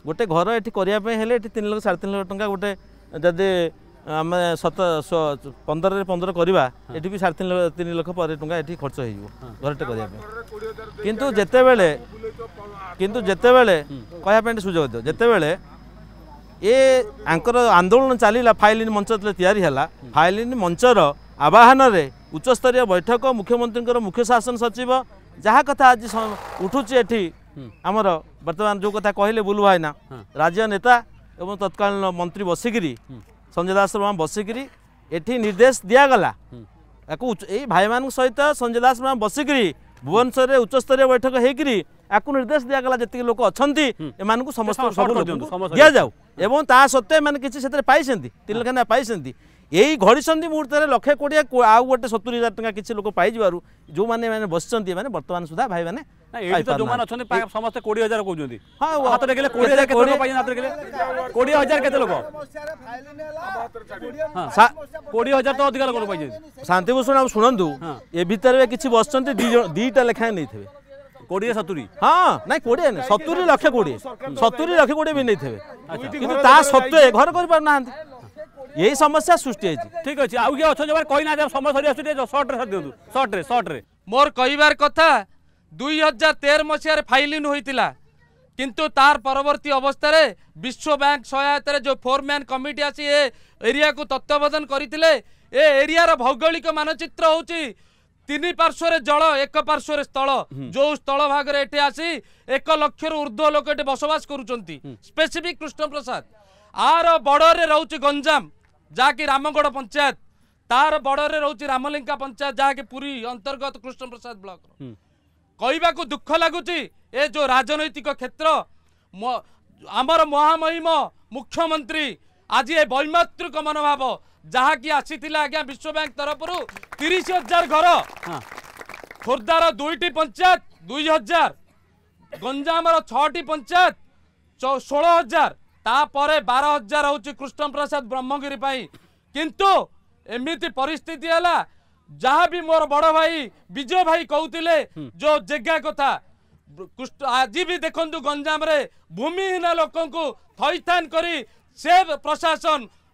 ଗୋଟେ ଘର ଏଠି କରିବା ପାଇଁ ହେଲେ ଏଠି ତିନି ଲକ୍ଷ ସାଢ଼େ ତିନି ଲକ୍ଷ ଟଙ୍କା ଗୋଟେ ଯଦି ଆମେ ସତ ପନ୍ଦରରେ ପନ୍ଦର କରିବା ଏଠି ବି ସାଢ଼େ ତିନି ଲକ୍ଷ ତିନି ଲକ୍ଷ ପରେ ଟଙ୍କା ଏଠି ଖର୍ଚ୍ଚ ହେଇଯିବ ଘରଟେ କରିବା ପାଇଁ କିନ୍ତୁ ଯେତେବେଳେ କିନ୍ତୁ ଯେତେବେଳେ କହିବା ପାଇଁ ସୁଯୋଗ ଦିଅ ଯେତେବେଳେ ଏ ଆଙ୍କର ଆନ୍ଦୋଳନ ଚାଲିଲା ଫାଇଲିନ୍ ମଞ୍ଚ ଯେତେବେଳେ ତିଆରି ହେଲା ଫାଇଲିନ୍ ମଞ୍ଚର ଆବାହନରେ ଉଚ୍ଚସ୍ତରୀୟ ବୈଠକ ମୁଖ୍ୟମନ୍ତ୍ରୀଙ୍କର ମୁଖ୍ୟ ଶାସନ ସଚିବ ଯାହା କଥା ଆଜି ଉଠୁଛି ଏଠି ଆମର ବର୍ତ୍ତମାନ ଯେଉଁ କଥା କହିଲେ ବୁଲୁ ଭାଇନା ରାଜ୍ୟ ନେତା ଏବଂ ତତ୍କାଳୀନ ମନ୍ତ୍ରୀ ବସିକିରି ସଞ୍ଜୟ ଦାସ ମହା ବସିକିରି ଏଠି ନିର୍ଦ୍ଦେଶ ଦିଆଗଲା ଏହାକୁ ଏଇ ଭାଇମାନଙ୍କ ସହିତ ସଞ୍ଜୟ ଦାସ ମହା ବସିକିରି ଭୁବନେଶ୍ୱରରେ ଉଚ୍ଚସ୍ତରୀୟ ବୈଠକ ହେଇକିରି ଆକୁ ନିର୍ଦ୍ଦେଶ ଦିଆଗଲା ଯେତିକି ଲୋକ ଅଛନ୍ତି ଏମାନଙ୍କୁ ସମସ୍ତ ଦିଆଯାଉ এবং তা সত্ত্বে মানে কিছু সেতরে পাইছেন তিন লক্ষ টাকা পাইছেন এই ঘড়িছন্তি মুহূর্তে লক্ষে কোটি আউ গোটে সতুরি হাজার টাকা কিছু লোক পাইযার যে মানে বসছেন মানে বর্তমান সুদ্ধা ভাই মানে ସମସ୍ତେ କୋଡ଼ିଏ ହଜାର କହୁଛନ୍ତି ହାତରେ ଗଲେ କୋଡ଼ିଏ ହଜାର କୋଡ଼ିଏ ପାଇଛନ୍ତି ହାତରେ ଗଲେ କୋଡ଼ିଏ ହଜାର କେତେ ଲୋକ କୋଡ଼ିଏ ହଜାର ତ ଅଧିକା ଲୋକ ପାଇଛନ୍ତି ଶାନ୍ତିଭୂଷଣ ଆଉ ଶୁଣନ୍ତୁ ଏ ଭିତରେ କିଛି ବସିଛନ୍ତି ଦୁଇଟା ଲେଖାଏଁ ନେଇଥିବେ কোড়িয়ে সতুরি হ্যাঁ না কোড়িয়ে না সতুরি লক্ষ কোড়িয়ে সতুরি লক্ষ কোড়িয়ে বিনেই থেবে কিন্তু তা সত্ত্বে ঘর করে পারু না এই সমস্যা সৃষ্টি হয়েছে ঠিক আছে আউ কি অছো যাবার কই না সময় সরি আসুছে শর্টরে সর দিন্তু শর্টরে শর্টরে মোর কইবার কথা 2013 হাজার মশিয়ার ফাইলিন হইতিলা কিন্তু তার পরবর্তী অবস্থায় বিশ্ব ব্যাংক সহায়তার যে ফোরম্যান কমিটি আসি এ এরিয়া তত্ত্বাবধান করে এ এরিয়ার ভৌগোলিক মানচিত্র হচ্ছে ତିନି ପାର୍ଶ୍ୱରେ ଜଳ ଏକ ପାର୍ଶ୍ୱରେ ସ୍ଥଳ ଯୋଉ ସ୍ଥଳ ଭାଗରେ ଏଠି ଆସି ଏକ ଲକ୍ଷରୁ ଉର୍ଦ୍ଧ୍ୱ ଲୋକ ଏଠି ବସବାସ କରୁଛନ୍ତି ସ୍ପେସିଫିକ୍ କୃଷ୍ଣପ୍ରସାଦ ଆର ବର୍ଡରରେ ରହୁଛି ଗଞ୍ଜାମ ଯାହାକି ରାମଗଡ଼ ପଞ୍ଚାୟତ ତାର ବର୍ଡରରେ ରହୁଛି ରାମଲିଙ୍କା ପଞ୍ଚାୟତ ଯାହାକି ପୁରୀ ଅନ୍ତର୍ଗତ କୃଷ୍ଣପ୍ରସାଦ ବ୍ଲକର କହିବାକୁ ଦୁଃଖ ଲାଗୁଛି ଏ ଯୋଉ ରାଜନୈତିକ କ୍ଷେତ୍ର ଆମର ମହାମହିମ ମୁଖ୍ୟମନ୍ତ୍ରୀ ଆଜି ଏ ବୈମାତୃକ ମନୋଭାବ ଯାହାକି ଆସିଥିଲା ଆଜ୍ଞା ବିଶ୍ୱ ବ୍ୟାଙ୍କ ତରଫରୁ ତିରିଶ ହଜାର ଘର ଖୋର୍ଦ୍ଧାର ଦୁଇଟି ପଞ୍ଚାୟତ ଦୁଇ ହଜାର ଗଞ୍ଜାମର ଛଅଟି ପଞ୍ଚାୟତ ଷୋହଳ ହଜାର ତାପରେ ବାର ହଜାର ହେଉଛି କୃଷ୍ଣପ୍ରସାଦ ବ୍ରହ୍ମଗିରି ପାଇଁ କିନ୍ତୁ ଏମିତି ପରିସ୍ଥିତି ହେଲା ଯାହା ବି ମୋର ବଡ଼ ଭାଇ ବିଜୟ ଭାଇ କହୁଥିଲେ ଯୋଉ ଜାଗା କଥା ଆଜି ବି ଦେଖନ୍ତୁ ଗଞ୍ଜାମରେ ଭୂମିହୀନ ଲୋକଙ୍କୁ ଥଇଥାନ କରି ସେ ପ୍ରଶାସନ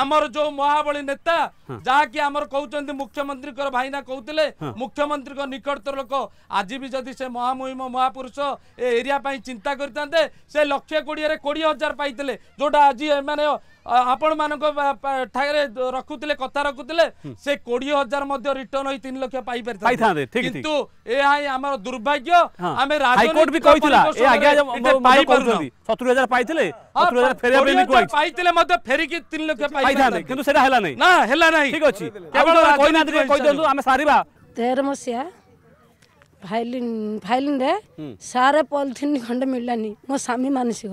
ଆମର ଯୋଉ ମହାବଳୀ ନେତା ଯାହାକି ଆମର କହୁଛନ୍ତି ମୁଖ୍ୟମନ୍ତ୍ରୀଙ୍କର ଭାଇନା କହୁଥିଲେ ମୁଖ୍ୟମନ୍ତ୍ରୀଙ୍କ ନିକଟତର ଲୋକ ଆଜି ବି ଯଦି ସେ ମହାମୁହିମ ମହାପୁରୁଷ ଏ ଏରିଆ ପାଇଁ ଚିନ୍ତା କରିଥାନ୍ତେ ସେ ଲକ୍ଷେ କୋଡ଼ିଏରେ କୋଡ଼ିଏ ହଜାର ପାଇଥିଲେ ଯୋଉଟା ଆଜି ଏମାନେ ଆପଣମାନଙ୍କ ଠାରେ ରଖୁଥିଲେ କଥା ରଖୁଥିଲେ ସେ କୋଡ଼ିଏ ହଜାର ମଧ୍ୟ ରିଟର୍ନ ହୋଇ ତିନି ଲକ୍ଷ ପାଇପାରିଥାନ୍ତେ କିନ୍ତୁ ଏହା ହିଁ ଆମର ଦୁର୍ଭାଗ୍ୟ ଆମେ ହାଇକୋର୍ଟ ବି କହିଥିଲା ସତୁରି ହଜାର ପାଇଥିଲେ ପାଇଥିଲେ ମଧ୍ୟ ଫେରିକି ତିନି ଲକ୍ଷ ପାଇଥାନ୍ତେ କିନ୍ତୁ ସେଟା ହେଲା ନାହିଁ ନା ହେଲା ନାହିଁ ଠିକ ଅଛି କେବଳ କହିନାହାନ୍ତି କହିଦିଅନ୍ତୁ ଆମେ ସାରିବା ତେର ମସିହା ଭାଇଲିନ୍ ଭାଇଲିନ୍ରେ ସାରେ ପଲିଥିନ୍ ଖଣ୍ଡେ ମିଳିଲାନି ମୋ ସ୍ୱାମୀ ମାନସିକ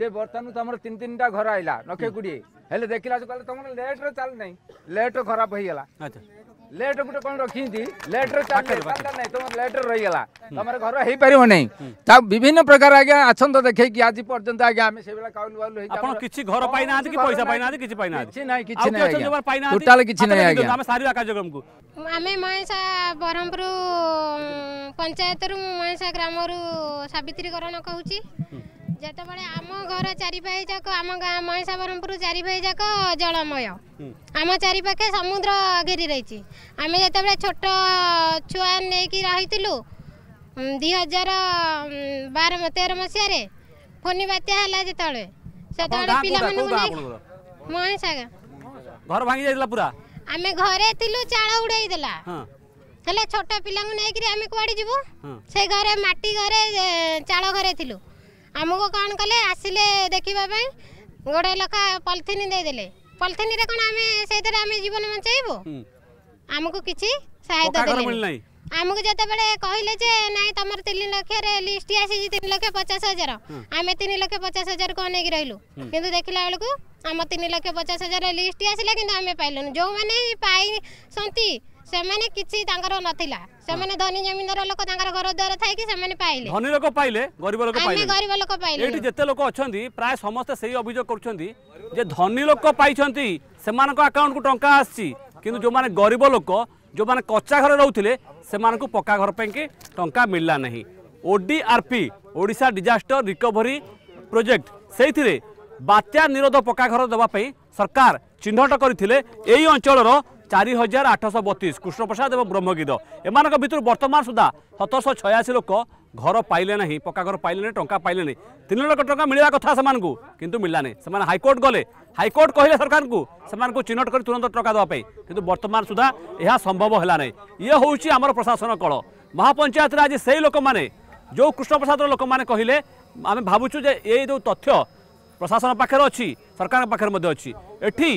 ଯେ ବର୍ତ୍ତମାନ ତୁମର ତିନି ତିନିଟା ଘର ଆଇଲା ଲକ୍ଷେ କୋଡ଼ିଏ ହେଲେ ଦେଖିଲା ସେ କହିଲେ ତୁମର ଲେଟ୍ରେ ଚାଲି ନାହିଁ ଲେଟ୍ ଖରାପ ହେଇଗଲା ଲେଟ୍ ଗୋଟେ କ'ଣ ରଖିଛନ୍ତି ଲେଟ୍ରେ ଚାଲିଲା ନାହିଁ ତୁମର ଲେଟ୍ରେ ରହିଗଲା ତୁମର ଘର ହେଇପାରିବ ନାହିଁ ତା ବିଭିନ୍ନ ପ୍ରକାର ଆଜ୍ଞା ଆସନ୍ତ ଦେଖେଇକି ଆଜି ପର୍ଯ୍ୟନ୍ତ ଆଜ୍ଞା ଆମେ ସେଇଭଳିଆ କାଉଲ ବାଉଲ ହେଇକି ଆପଣ କିଛି ଘର ପାଇନାହାନ୍ତି କି ପଇସା ପାଇନାହାନ୍ତି କିଛି ପାଇନାହାନ୍ତି କିଛି ନାହିଁ କିଛି ନାହିଁ ଆଜ୍ଞା ଟୋଟାଲ କିଛି ନାହିଁ ଆଜ୍ଞା ଆମେ ସାରିବା କାର୍ଯ୍ୟକ୍ରମକୁ ଆମେ ମହେଶା ବ୍ରହ୍ମପୁର ପଞ୍ଚାୟତରୁ ମୁଁ ମହେଶା ଗ୍ରାମରୁ ସାବିତ୍ରୀକରଣ କହୁଛି ଯେତେବେଳେ ଆମ ଘର ଚାରିପାଇ ଯାକ ଆମ ଗାଁ ମହିଷା ବରହମପୁର ଚାରିପାଇ ଯାକ ଜଳମୟ ଆମ ଚାରିପାଖେ ସମୁଦ୍ର ଘେରି ରହିଛି ଆମେ ଯେତେବେଳେ ଛୋଟ ଛୁଆ ନେଇକି ରହିଥିଲୁ ଦୁଇ ହଜାର ବାର ତେର ମସିହାରେ ଫୋନି ବାତ୍ୟା ହେଲା ଯେତେବେଳେ ସେତେବେଳେ ପିଲାମାନଙ୍କୁ ମହିଷା ଘର ଭାଙ୍ଗି ଯାଇଥିଲା ପୁରା ଆମେ ଘରେ ଥିଲୁ ଚାଳ ଉଡେଇ ଦେଲା ହେଲେ ଛୋଟ ପିଲାଙ୍କୁ ନେଇକିରି ଆମେ କୁଆଡ଼େ ଯିବୁ ସେ ଘରେ ମାଟି ଘରେ ଚାଳ ଘରେ ଥିଲୁ ଆମକୁ କ'ଣ କଲେ ଆସିଲେ ଦେଖିବା ପାଇଁ ଗୋଟେ ଲେଖା ପଲିଥିନ୍ ଦେଇଦେଲେ ପଲିଥିନ୍ରେ କ'ଣ ଆମେ ସେଇଥିରେ ଆମେ ଜୀବନ ବଞ୍ଚେଇବୁ ଆମକୁ କିଛି ସହାୟତା ଦେଲେ ଆମକୁ ଯେତେବେଳେ କହିଲେ ଯେ ନାଇଁ ତମର ତିନି ଲକ୍ଷରେ ଲିଷ୍ଟ ଆସିଛି ତିନି ଲକ୍ଷ ପଚାଶ ହଜାର ଆମେ ତିନି ଲକ୍ଷ ପଚାଶ ହଜାରକୁ ଅନେଇକି ରହିଲୁ କିନ୍ତୁ ଦେଖିଲା ବେଳକୁ ଆମ ତିନି ଲକ୍ଷ ପଚାଶ ହଜାର ଲିଷ୍ଟ ଆସିଲା କିନ୍ତୁ ଆମେ ପାଇଲୁନି ଯେଉଁମାନେ ପାଇଛନ୍ତି गरीब लोक जो माने गरीब घर रहउथिले सेमान पक्का घर पेंके टंका मिलला नै ODRP Odisha disaster recovery project सेहिथिरे बात्या निरोध पक्का घर देबा सरकार चिन्हट करथिले एही अंचल চারি হাজার আটশো বতিশ কৃষ্ণপ্রসাদ এবং ব্রহ্মগীত এমান ভিতর বর্তমান সুদ্ধা সতরশ ছয়াশি লোক ঘর পাইলে না পকা ঘর পাইলে না টঙ্কা পাইলে না তিন লক্ষ টঙ্কা মিলা কথা সে কিন্তু মিলানি সে হাইকোর্ট গলে হাইকোর্ট কহিলে সরকার সে চিহ্নট করে তুরন্ত টঙ্কা দেওয়া কিন্তু বর্তমান সুদ্ধা এ সম্ভব হল না ইয়ে হচ্ছে আমার প্রশাসন কল মহাপঞ্চায়েতরে আজ সেই লোক মানে যে কৃষ্ণপ্রসাদর লোক মানে কহিলে আমি ভাবুছু যে এই যে তথ্য প্রশাসন পাখে অছি সরকার পাখে অছি এটি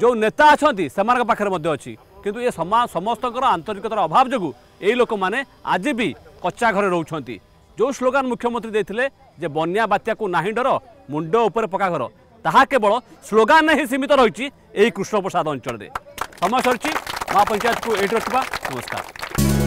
ଯେଉଁ ନେତା ଅଛନ୍ତି ସେମାନଙ୍କ ପାଖରେ ମଧ୍ୟ ଅଛି କିନ୍ତୁ ଏ ସମା ସମସ୍ତଙ୍କର ଆନ୍ତରିକତାର ଅଭାବ ଯୋଗୁଁ ଏଇ ଲୋକମାନେ ଆଜି ବି କଚ୍ଚା ଘରେ ରହୁଛନ୍ତି ଯେଉଁ ସ୍ଲୋଗାନ ମୁଖ୍ୟମନ୍ତ୍ରୀ ଦେଇଥିଲେ ଯେ ବନ୍ୟା ବାତ୍ୟାକୁ ନାହିଁ ଡର ମୁଣ୍ଡ ଉପରେ ପକା ଘର ତାହା କେବଳ ସ୍ଲୋଗାନ ହିଁ ସୀମିତ ରହିଛି ଏହି କୃଷ୍ଣପ୍ରସାଦ ଅଞ୍ଚଳରେ ସମୟ ସରିଛି ମା ପଞ୍ଚାୟତକୁ ଏଇଠି ରଖିବା ନମସ୍କାର